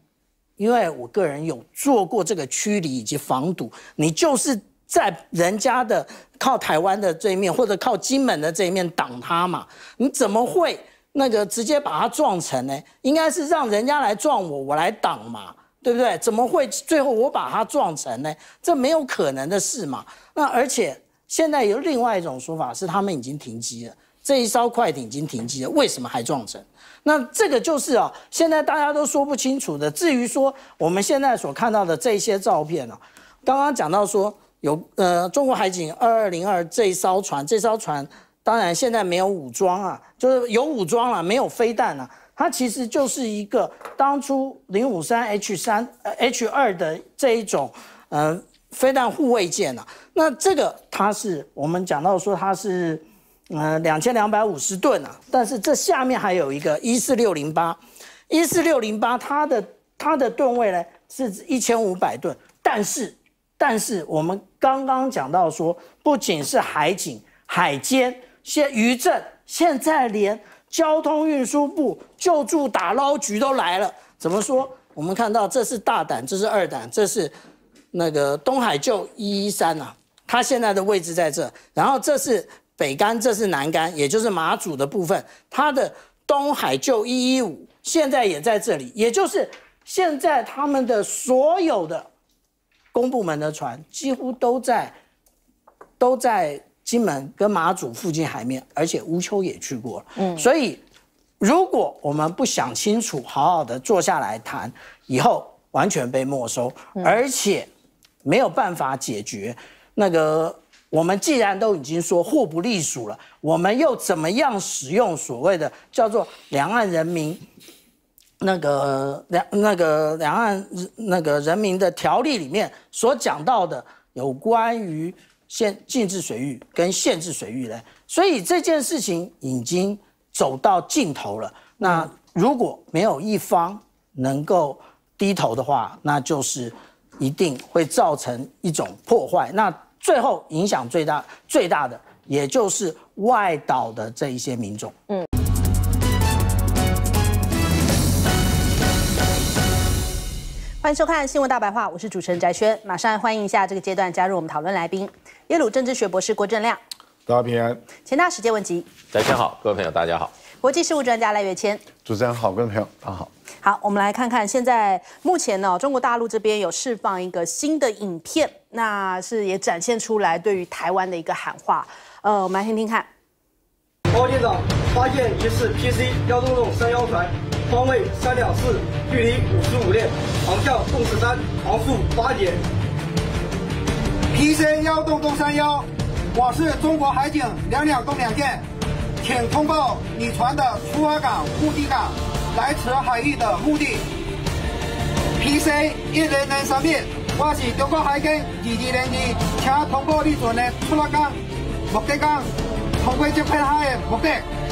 因为我个人有做过这个驱离以及防堵，你就是。在人家的靠台湾的这一面，或者靠金门的这一面挡他嘛？你怎么会那个直接把他撞成呢？应该是让人家来撞我，我来挡嘛，对不对？怎么会最后我把他撞成呢？这没有可能的事嘛。那而且现在有另外一种说法是，他们已经停机了，这一艘快艇已经停机了，为什么还撞成？那这个就是啊，现在大家都说不清楚的。至于说我们现在所看到的这些照片啊，刚刚讲到说。有呃，中国海警二二零二这一艘船，这艘船当然现在没有武装啊，就是有武装了，没有飞弹啊。它其实就是一个当初零五三 H 三 H 二的这一种呃飞弹护卫舰啊。那这个它是我们讲到说它是呃两千两百五十吨啊，但是这下面还有一个一四六零八，一四六零八它的它的吨位呢是一千五百吨，但是但是我们。刚刚讲到说，不仅是海警、海监、现渔政，现在连交通运输部救助打捞局都来了。怎么说？我们看到这是大胆，这是二胆，这是那个东海救一一三啊，它现在的位置在这。然后这是北竿，这是南竿，也就是马祖的部分。它的东海救一一五现在也在这里，也就是现在他们的所有的。公部门的船几乎都在，都在金门跟马祖附近海面，而且乌丘也去过。嗯，所以如果我们不想清楚，好好的坐下来谈，以后完全被没收，而且没有办法解决。那个，我们既然都已经说货不隶属了，我们又怎么样使用所谓的叫做两岸人民？那个两那个两岸那个人民的条例里面所讲到的有关于限禁止水域跟限制水域嘞，所以这件事情已经走到尽头了。那如果没有一方能够低头的话，那就是一定会造成一种破坏。那最后影响最大最大的，也就是外岛的这一些民众。嗯。欢迎收看《新闻大白话》，我是主持人翟轩。马上欢迎一下这个阶段加入我们讨论来宾：耶鲁政治学博士郭正亮，大家平安；前大时界问题，翟轩好，各位朋友大家好；国际事务专家赖月谦，主持人好，各位朋友大家好。好，我们来看看现在目前呢，中国大陆这边有释放一个新的影片，那是也展现出来对于台湾的一个喊话。呃，我们来听听看。包舰长发现疑似 PC 幺六六三幺团。方位三两四，距离五十五列，航向四十三，航速八节。PC 幺洞东三幺，我是中国海警两两洞两舰，请通报你船的出发港、目的港、来此海域的目的。PC 一零零三六，我是中国海警二二零二，请通报你船的出发港、目的港、通过这片海的目的。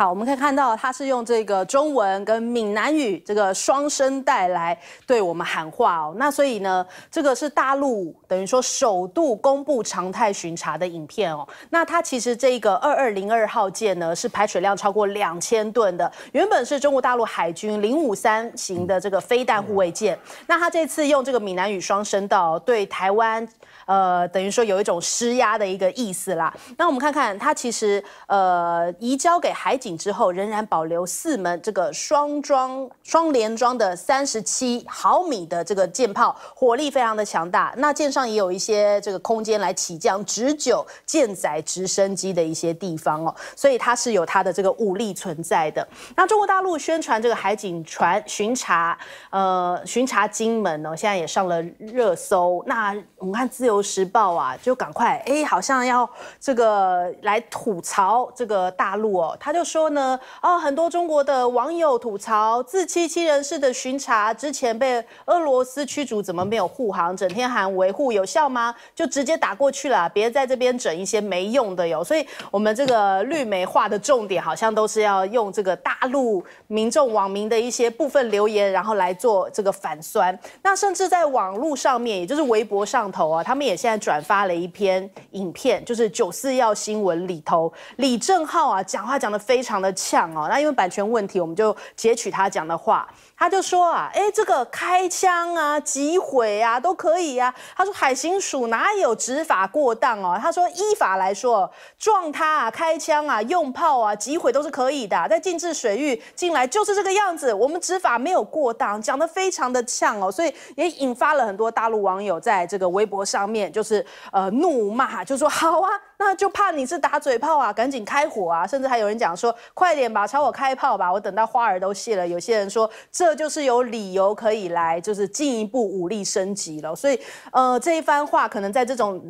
好，我们可以看到，他是用这个中文跟闽南语这个双声带来对我们喊话哦。那所以呢，这个是大陆等于说首度公布常态巡查的影片哦。那它其实这个二二零二号舰呢，是排水量超过两千吨的，原本是中国大陆海军零五三型的这个飞弹护卫舰。那它这次用这个闽南语双声道对台湾。呃，等于说有一种施压的一个意思啦。那我们看看，它其实呃移交给海警之后，仍然保留四门这个双装双联装的三十七毫米的这个舰炮，火力非常的强大。那舰上也有一些这个空间来起降直九舰载直升机的一些地方哦，所以它是有它的这个武力存在的。那中国大陆宣传这个海警船巡查，呃，巡查金门呢，现在也上了热搜。那我们看自由。时报啊，就赶快哎，好像要这个来吐槽这个大陆哦。他就说呢，哦，很多中国的网友吐槽自欺欺人式的巡查，之前被俄罗斯驱逐怎么没有护航，整天喊维护有效吗？就直接打过去了，别在这边整一些没用的哟。所以我们这个绿媒画的重点，好像都是要用这个大陆民众网民的一些部分留言，然后来做这个反酸。那甚至在网络上面，也就是微博上头啊，他们。我们也现在转发了一篇影片，就是九四幺新闻里头李正浩啊讲话讲的非常的呛哦，那因为版权问题，我们就截取他讲的话。他就说啊，哎，这个开枪啊，击毁啊，都可以啊。他说海警署哪有执法过当哦？他说依法来说，撞他啊，开枪啊，用炮啊，击毁都是可以的，在禁制水域进来就是这个样子。我们执法没有过当，讲的非常的呛哦，所以也引发了很多大陆网友在这个微博上面就是呃怒骂，就说好啊。那就怕你是打嘴炮啊，赶紧开火啊！甚至还有人讲说，快点吧，朝我开炮吧！我等到花儿都谢了。有些人说，这就是有理由可以来，就是进一步武力升级了。所以，呃，这一番话可能在这种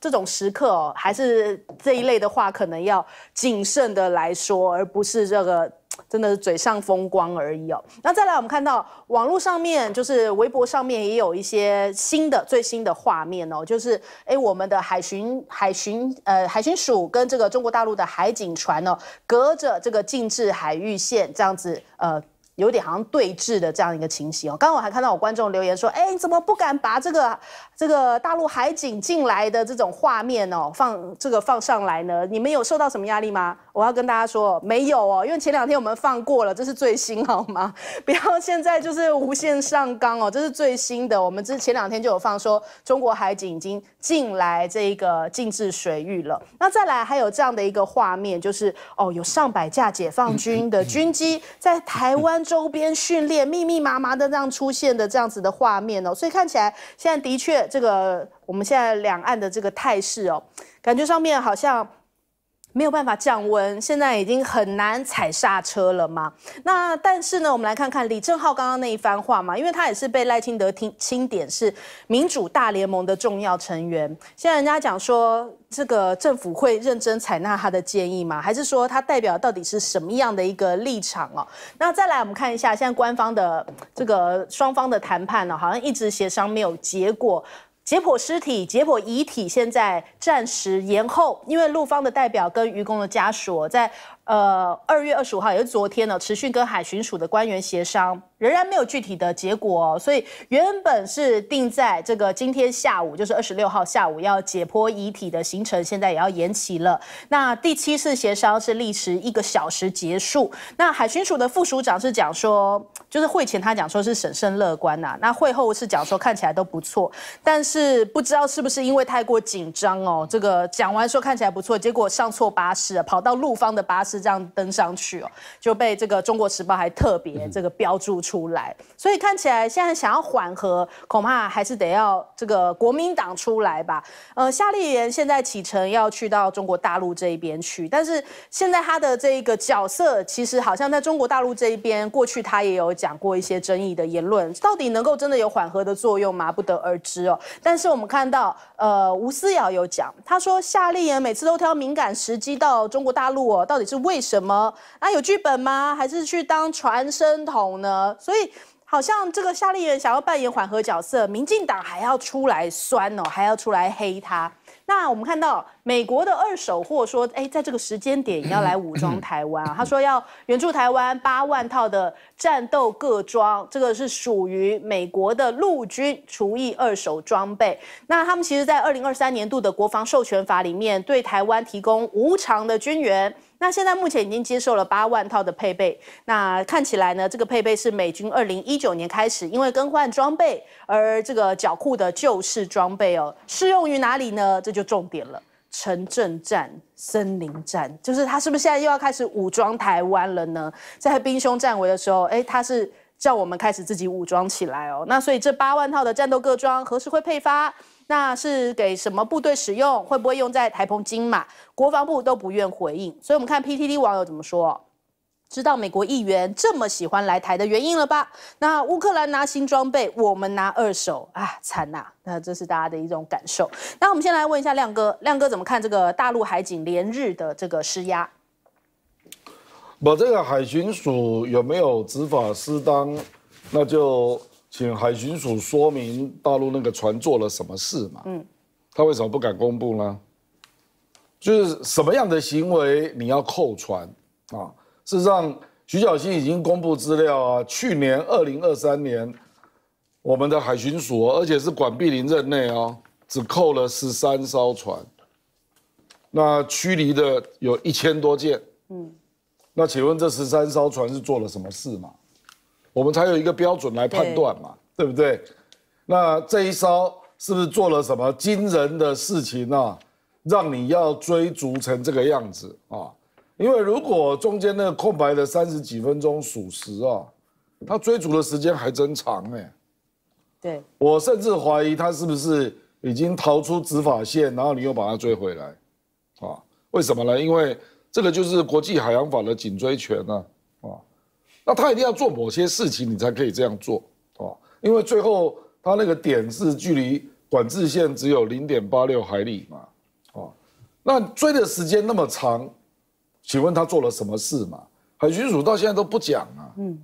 这种时刻，哦，还是这一类的话，可能要谨慎的来说，而不是这个。真的是嘴上风光而已哦。那再来，我们看到网络上面，就是微博上面也有一些新的最新的画面哦，就是哎，我们的海巡海巡呃海巡署跟这个中国大陆的海警船哦，隔着这个禁制海域线这样子，呃，有点好像对峙的这样一个情形哦。刚刚我还看到有观众留言说，哎，你怎么不敢把这个？这个大陆海警进来的这种画面哦，放这个放上来呢，你们有受到什么压力吗？我要跟大家说，没有哦，因为前两天我们放过了，这是最新好吗？不要现在就是无限上纲哦，这是最新的。我们之前两天就有放说，中国海警已经进来这个禁制水域了。那再来还有这样的一个画面，就是哦，有上百架解放军的军机在台湾周边训练，密密麻麻的这样出现的这样子的画面哦，所以看起来现在的确。这个我们现在两岸的这个态势哦，感觉上面好像。没有办法降温，现在已经很难踩刹车了吗？那但是呢，我们来看看李正浩刚刚那一番话嘛，因为他也是被赖清德听清点是民主大联盟的重要成员。现在人家讲说，这个政府会认真采纳他的建议吗？还是说他代表到底是什么样的一个立场哦？那再来我们看一下，现在官方的这个双方的谈判呢，好像一直协商没有结果。解剖尸体、解剖遗体，现在暂时延后，因为陆方的代表跟愚工的家属在。呃，二月二十五号也是昨天呢，持续跟海巡署的官员协商，仍然没有具体的结果，哦，所以原本是定在这个今天下午，就是二十六号下午要解剖遗体的行程，现在也要延期了。那第七次协商是历时一个小时结束。那海巡署的副署长是讲说，就是会前他讲说是审慎乐观呐，那会后是讲说看起来都不错，但是不知道是不是因为太过紧张哦，这个讲完说看起来不错，结果上错巴士，跑到陆方的巴士。这样登上去哦，就被这个《中国时报》还特别这个标注出来，所以看起来现在想要缓和，恐怕还是得要这个国民党出来吧。呃，夏立言现在启程要去到中国大陆这一边去，但是现在他的这个角色其实好像在中国大陆这一边，过去他也有讲过一些争议的言论，到底能够真的有缓和的作用吗？不得而知哦。但是我们看到，呃，吴思瑶有讲，他说夏立言每次都挑敏感时机到中国大陆哦，到底是为为什么？那有剧本吗？还是去当传声筒呢？所以好像这个夏立言想要扮演缓和角色，民进党还要出来酸哦，还要出来黑他。那我们看到美国的二手货说，哎，在这个时间点要来武装 台湾啊。他说要援助台湾八万套的战斗各装，这个是属于美国的陆军厨艺二手装备。那他们其实在二零二三年度的国防授权法里面，对台湾提供无偿的军援。那现在目前已经接受了八万套的配备，那看起来呢，这个配备是美军二零一九年开始，因为更换装备而这个缴库的旧式装备哦，适用于哪里呢？这就重点了，城镇战、森林战，就是它是不是现在又要开始武装台湾了呢？在兵凶战危的时候，哎，它是叫我们开始自己武装起来哦。那所以这八万套的战斗各装何时会配发？那是给什么部队使用？会不会用在台澎金马？国防部都不愿回应。所以，我们看 PTT 网友怎么说，知道美国议员这么喜欢来台的原因了吧？那乌克兰拿新装备，我们拿二手啊，惨呐！那这是大家的一种感受。那我们先来问一下亮哥，亮哥怎么看这个大陆海警连日的这个施压？我这个海巡署有没有执法失当？那就。请海巡署说明大陆那个船做了什么事嘛？嗯，他为什么不敢公布呢？就是什么样的行为你要扣船啊？事实上，徐小新已经公布资料啊。去年二零二三年，我们的海巡署，而且是管碧林任内啊，只扣了十三艘船。那驱离的有一千多件。嗯，那请问这十三艘船是做了什么事嘛？我们才有一个标准来判断嘛，对不对？那这一烧是不是做了什么惊人的事情啊，让你要追逐成这个样子啊？因为如果中间那个空白的三十几分钟属实啊，他追逐的时间还真长哎。对，我甚至怀疑他是不是已经逃出执法线，然后你又把他追回来啊？为什么呢？因为这个就是国际海洋法的紧追权啊。那他一定要做某些事情，你才可以这样做哦，因为最后他那个点是距离管制线只有零点八六海里嘛，哦，那追的时间那么长，请问他做了什么事嘛？海巡署到现在都不讲啊。嗯，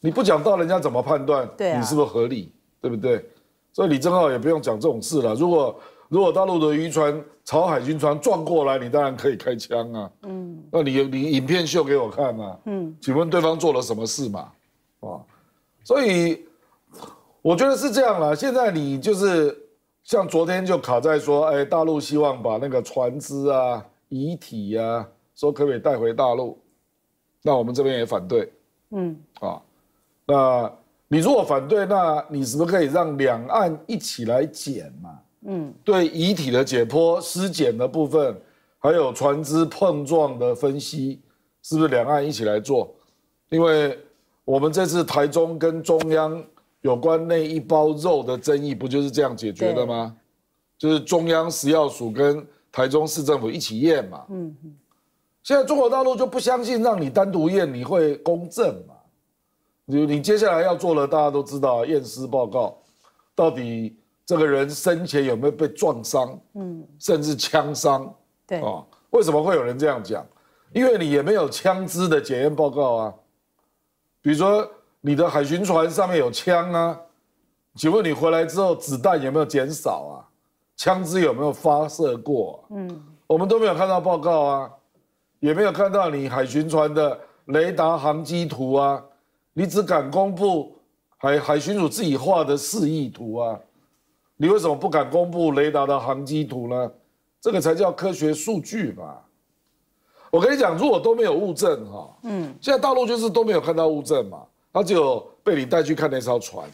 你不讲到人家怎么判断你是不是合理，对不对？所以李正浩也不用讲这种事了。如果如果大陆的渔船朝海军船撞过来，你当然可以开枪啊。嗯，那你你影片秀给我看啊。嗯，请问对方做了什么事嘛？啊，所以我觉得是这样啦。现在你就是像昨天就卡在说，哎，大陆希望把那个船只啊、遗体啊，说可不可以带回大陆？那我们这边也反对。嗯，啊，那你如果反对，那你是不是可以让两岸一起来捡嘛？嗯，对遗体的解剖、尸检的部分，还有船只碰撞的分析，是不是两岸一起来做？因为我们这次台中跟中央有关那一包肉的争议，不就是这样解决的吗？就是中央食药署跟台中市政府一起验嘛。嗯，现在中国大陆就不相信让你单独验，你会公正嘛？你你接下来要做的，大家都知道，验尸报告到底。这个人生前有没有被撞伤？嗯，甚至枪伤？对啊，为什么会有人这样讲？因为你也没有枪支的检验报告啊。比如说你的海巡船上面有枪啊，请问你回来之后子弹有没有减少啊？枪支有没有发射过啊？嗯，我们都没有看到报告啊，也没有看到你海巡船的雷达航机图啊，你只敢公布海海巡署自己画的示意图啊？你为什么不敢公布雷达的航机图呢？这个才叫科学数据嘛！我跟你讲，如果都没有物证，哈，嗯，现在大陆就是都没有看到物证嘛，他只有被你带去看那艘船，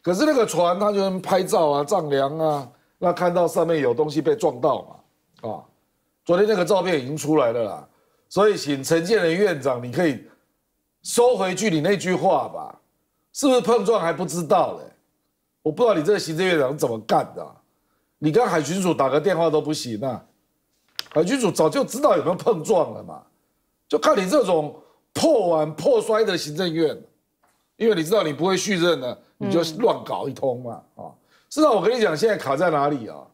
可是那个船他就能拍照啊、丈量啊，那看到上面有东西被撞到嘛，啊，昨天那个照片已经出来了啦，所以请陈建仁院长，你可以收回去你那句话吧，是不是碰撞还不知道嘞？我不知道你这个行政院长怎么干的，你跟海巡署打个电话都不行啊！海巡署早就知道有没有碰撞了嘛，就看你这种破碗破摔的行政院，因为你知道你不会续任了，你就乱搞一通嘛啊！至少我跟你讲，现在卡在哪里啊？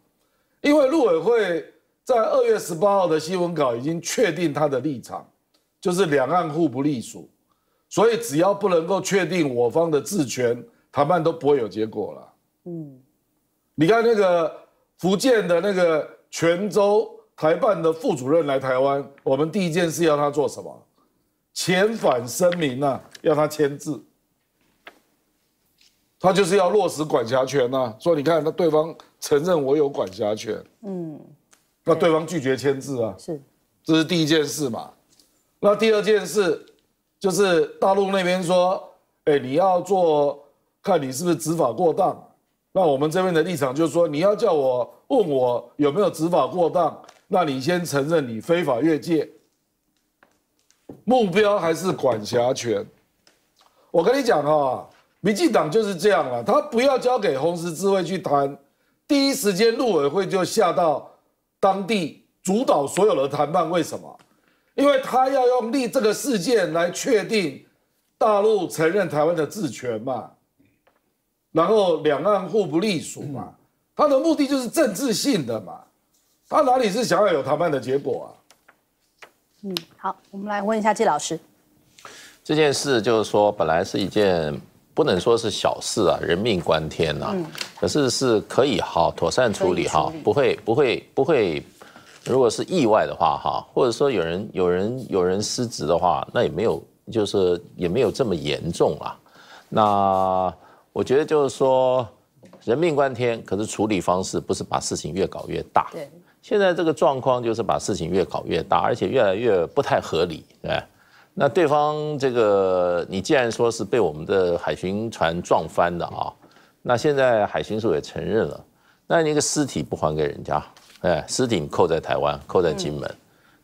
因为陆委会在二月十八号的新闻稿已经确定他的立场，就是两岸互不隶属，所以只要不能够确定我方的治权。谈判都不会有结果了。嗯，你看那个福建的那个泉州台办的副主任来台湾，我们第一件事要他做什么？遣返声明呢，要他签字。他就是要落实管辖权呐，说你看，那对方承认我有管辖权，嗯，那对方拒绝签字啊，是，这是第一件事嘛。那第二件事就是大陆那边说，哎，你要做。看你是不是执法过当，那我们这边的立场就是说，你要叫我问我有没有执法过当，那你先承认你非法越界，目标还是管辖权。我跟你讲哈，民进党就是这样了，他不要交给红十字会去谈，第一时间陆委会就下到当地主导所有的谈判，为什么？因为他要用立这个事件来确定大陆承认台湾的治权嘛。然后两岸互不隶属嘛，他的目的就是政治性的嘛，他哪里是想要有谈判的结果啊？嗯，好，我们来问一下季老师，这件事就是说本来是一件不能说是小事啊，人命关天呐。嗯。可是是可以哈，妥善处理哈，不会不会不会，如果是意外的话哈，或者说有人有人有人失职的话，那也没有就是也没有这么严重啊，那。我觉得就是说，人命关天，可是处理方式不是把事情越搞越大。对。现在这个状况就是把事情越搞越大，而且越来越不太合理，对。那对方这个，你既然说是被我们的海巡船撞翻的啊，那现在海巡署也承认了，那一个尸体不还给人家，哎，尸体扣在台湾，扣在金门，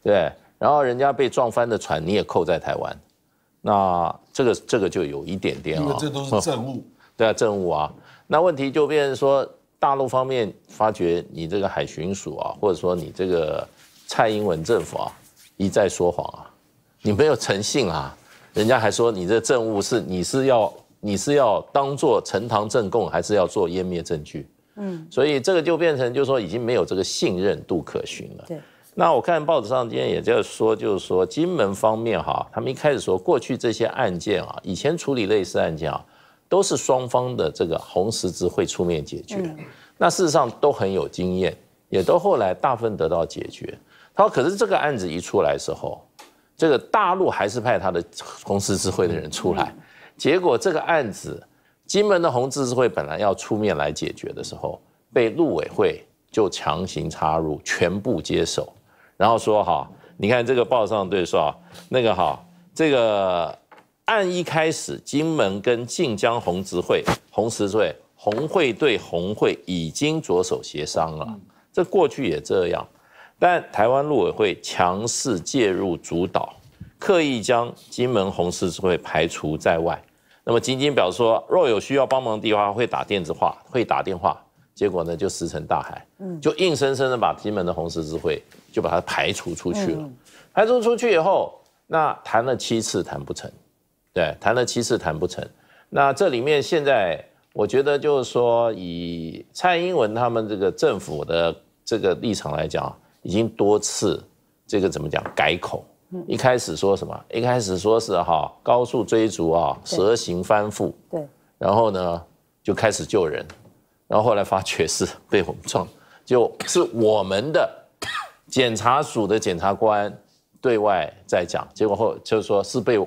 对。然后人家被撞翻的船你也扣在台湾，那这个这个就有一点点啊，因为这都是 政务。对啊，政务啊，那问题就变成说，大陆方面发觉你这个海巡署啊，或者说你这个蔡英文政府啊，一再说谎啊，你没有诚信啊，人家还说你这政务是你是要你是要当做呈堂证供，还是要做湮灭证据？嗯，所以这个就变成就是说已经没有这个信任度可循了。对，那我看报纸上今天也在说，就是说金门方面哈，他们一开始说过去这些案件啊，以前处理类似案件啊。都是双方的这个红十字会出面解决，那事实上都很有经验，也都后来大部分得到解决。他说，可是这个案子一出来时候，这个大陆还是派他的红十字会的人出来，结果这个案子，金门的红十字会本来要出面来解决的时候，被陆委会就强行插入，全部接手，然后说哈，你看这个报上对说那个哈，这个。按一开始，金门跟晋江红十字会、红十字会、红会对红会已经着手协商了，这过去也这样，但台湾陆委会强势介入主导，刻意将金门红十字会排除在外。那么仅仅表示说，若有需要帮忙的地方，会打电子话，会打电话。结果呢，就石沉大海，嗯，就硬生生的把金门的红十字会就把它排除出去了。排除出去以后，那谈了七次谈不成。对，谈了七次谈不成，那这里面现在我觉得就是说，以蔡英文他们这个政府的这个立场来讲，已经多次这个怎么讲改口。嗯。一开始说什么？一开始说是哈高速追逐啊，蛇形翻覆。对。然后呢，就开始救人，然后后来发觉是 被我们撞，就是我们的检察署的检察官对外在讲，结果后就是说是被。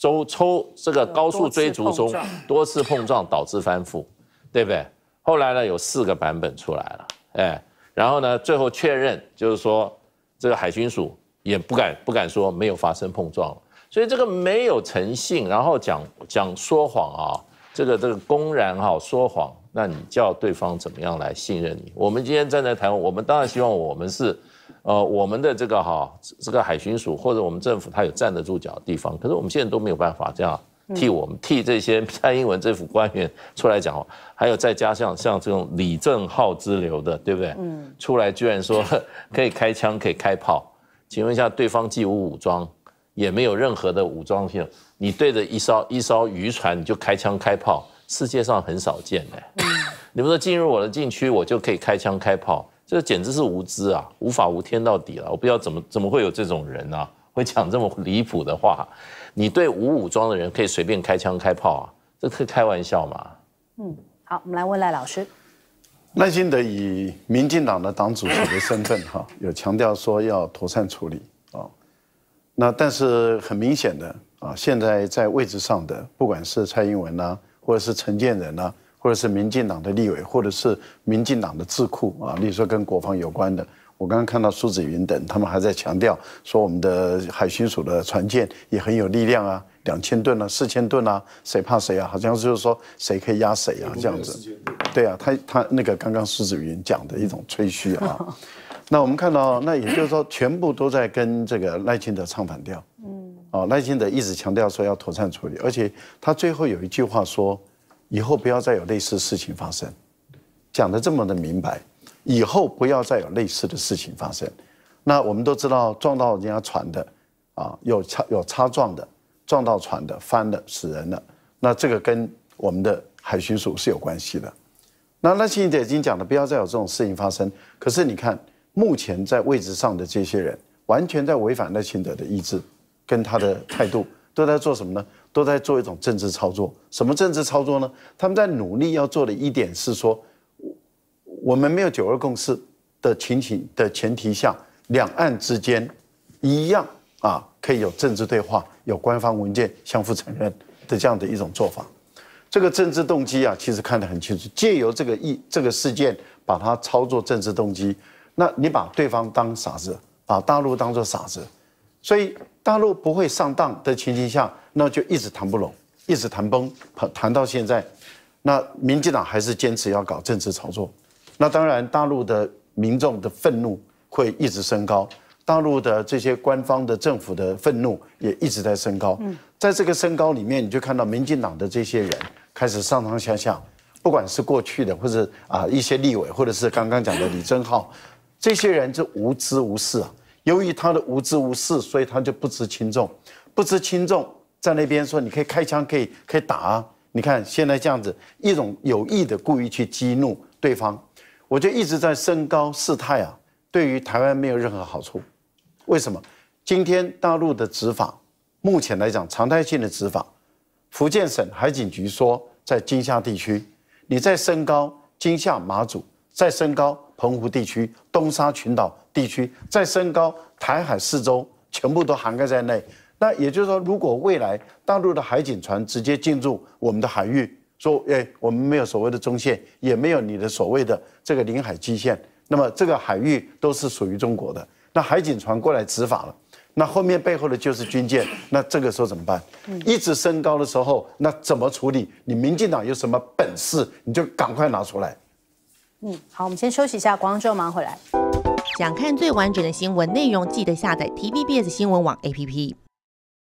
周抽这个高速追逐中多次碰撞导致翻覆，对不对？后来呢有四个版本出来了，哎，然后呢最后确认就是说这个海军署也不敢不敢说没有发生碰撞，所以这个没有诚信，然后讲讲说谎啊，这个这个公然哈说谎，那你叫对方怎么样来信任你？我们今天站在台湾，我们当然希望我们是。呃，我们的这个哈，这个海巡署或者我们政府，它有站得住脚的地方。可是我们现在都没有办法这样替我们替这些蔡 英文政府官员出来讲话。还有再加上像这种李正浩之流的，对不对？嗯。出来居然说 可以开枪可以开炮，请问一下，对方既无武装，也没有任何的武装性，你对着一艘一艘渔船你就开枪开炮，世界上很少见的。你不说进入我的禁区，我就可以开枪开炮。这简直是无知啊！无法无天到底了！我不知道怎么怎么会有这种人啊，会讲这么离谱的话？你对无武装的人可以随便开枪开炮啊？这是开玩笑吗？嗯，好，我们来问赖老师。赖幸德以民进党的党主席的身份哈，有强调说要妥善处理啊。那但是很明显的啊，现在在位置上的，不管是蔡英文呢，或者是陈建仁呢。或者是民进党的立委，或者是民进党的智库啊，例如说跟国防有关的。我刚刚看到苏子云等，他们还在强调说我们的海巡署的船舰也很有力量啊，两千吨啊，四千吨啊，谁怕谁啊？好像就是说谁可以压谁啊这样子。对啊，他他那个刚刚苏子云讲的一种吹嘘啊。那我们看到，那也就是说全部都在跟这个赖清德唱反调。嗯。哦，赖清德一直强调说要妥善处理，而且他最后有一句话说。以后不要再有类似事情发生，讲的这么的明白。以后不要再有类似的事情发生。那我们都知道撞到人家船的，啊，有擦有擦撞的，撞到船的翻的死人了。那这个跟我们的海巡署是有关系的。那那清德已经讲了，不要再有这种事情发生。可是你看，目前在位置上的这些人，完全在违反赖清德的意志，跟他的态度都在做什么呢？都在做一种政治操作，什么政治操作呢？他们在努力要做的一点是说，我我们没有九二共识的情形的前提下，两岸之间一样啊，可以有政治对话，有官方文件相互承认的这样的一种做法。这个政治动机啊，其实看得很清楚，借由这个意这个事件把它操作政治动机。那你把对方当傻子，把大陆当做傻子，所以大陆不会上当的情形下。那就一直谈不拢，一直谈崩，谈到现在，那民进党还是坚持要搞政治炒作。那当然，大陆的民众的愤怒会一直升高，大陆的这些官方的政府的愤怒也一直在升高。嗯，在这个升高里面，你就看到民进党的这些人开始上上下下，不管是过去的，或者啊一些立委，或者是刚刚讲的李正浩，这些人就无知无识啊。由于他的无知无识，所以他就不知轻重，不知轻重。在那边说，你可以开枪，可以可以打啊！你看现在这样子，一种有意的故意去激怒对方，我就一直在升高事态啊。对于台湾没有任何好处，为什么？今天大陆的执法，目前来讲常态性的执法，福建省海警局说，在金厦地区，你在升高金厦马祖，在升高澎湖地区、东沙群岛地区，在升高台海四周，全部都涵盖在内。那也就是说，如果未来大陆的海警船直接进入我们的海域，说：“哎，我们没有所谓的中线，也没有你的所谓的这个领海基线，那么这个海域都是属于中国的。”那海警船过来执法了，那后面背后的就是军舰，那这个时候怎么办？一直升高的时候，那怎么处理？你民进党有什么本事，你就赶快拿出来。嗯，好，我们先休息一下，广州忙回来。想看最完整的新闻内容，记得下载 TVBS 新闻网 APP。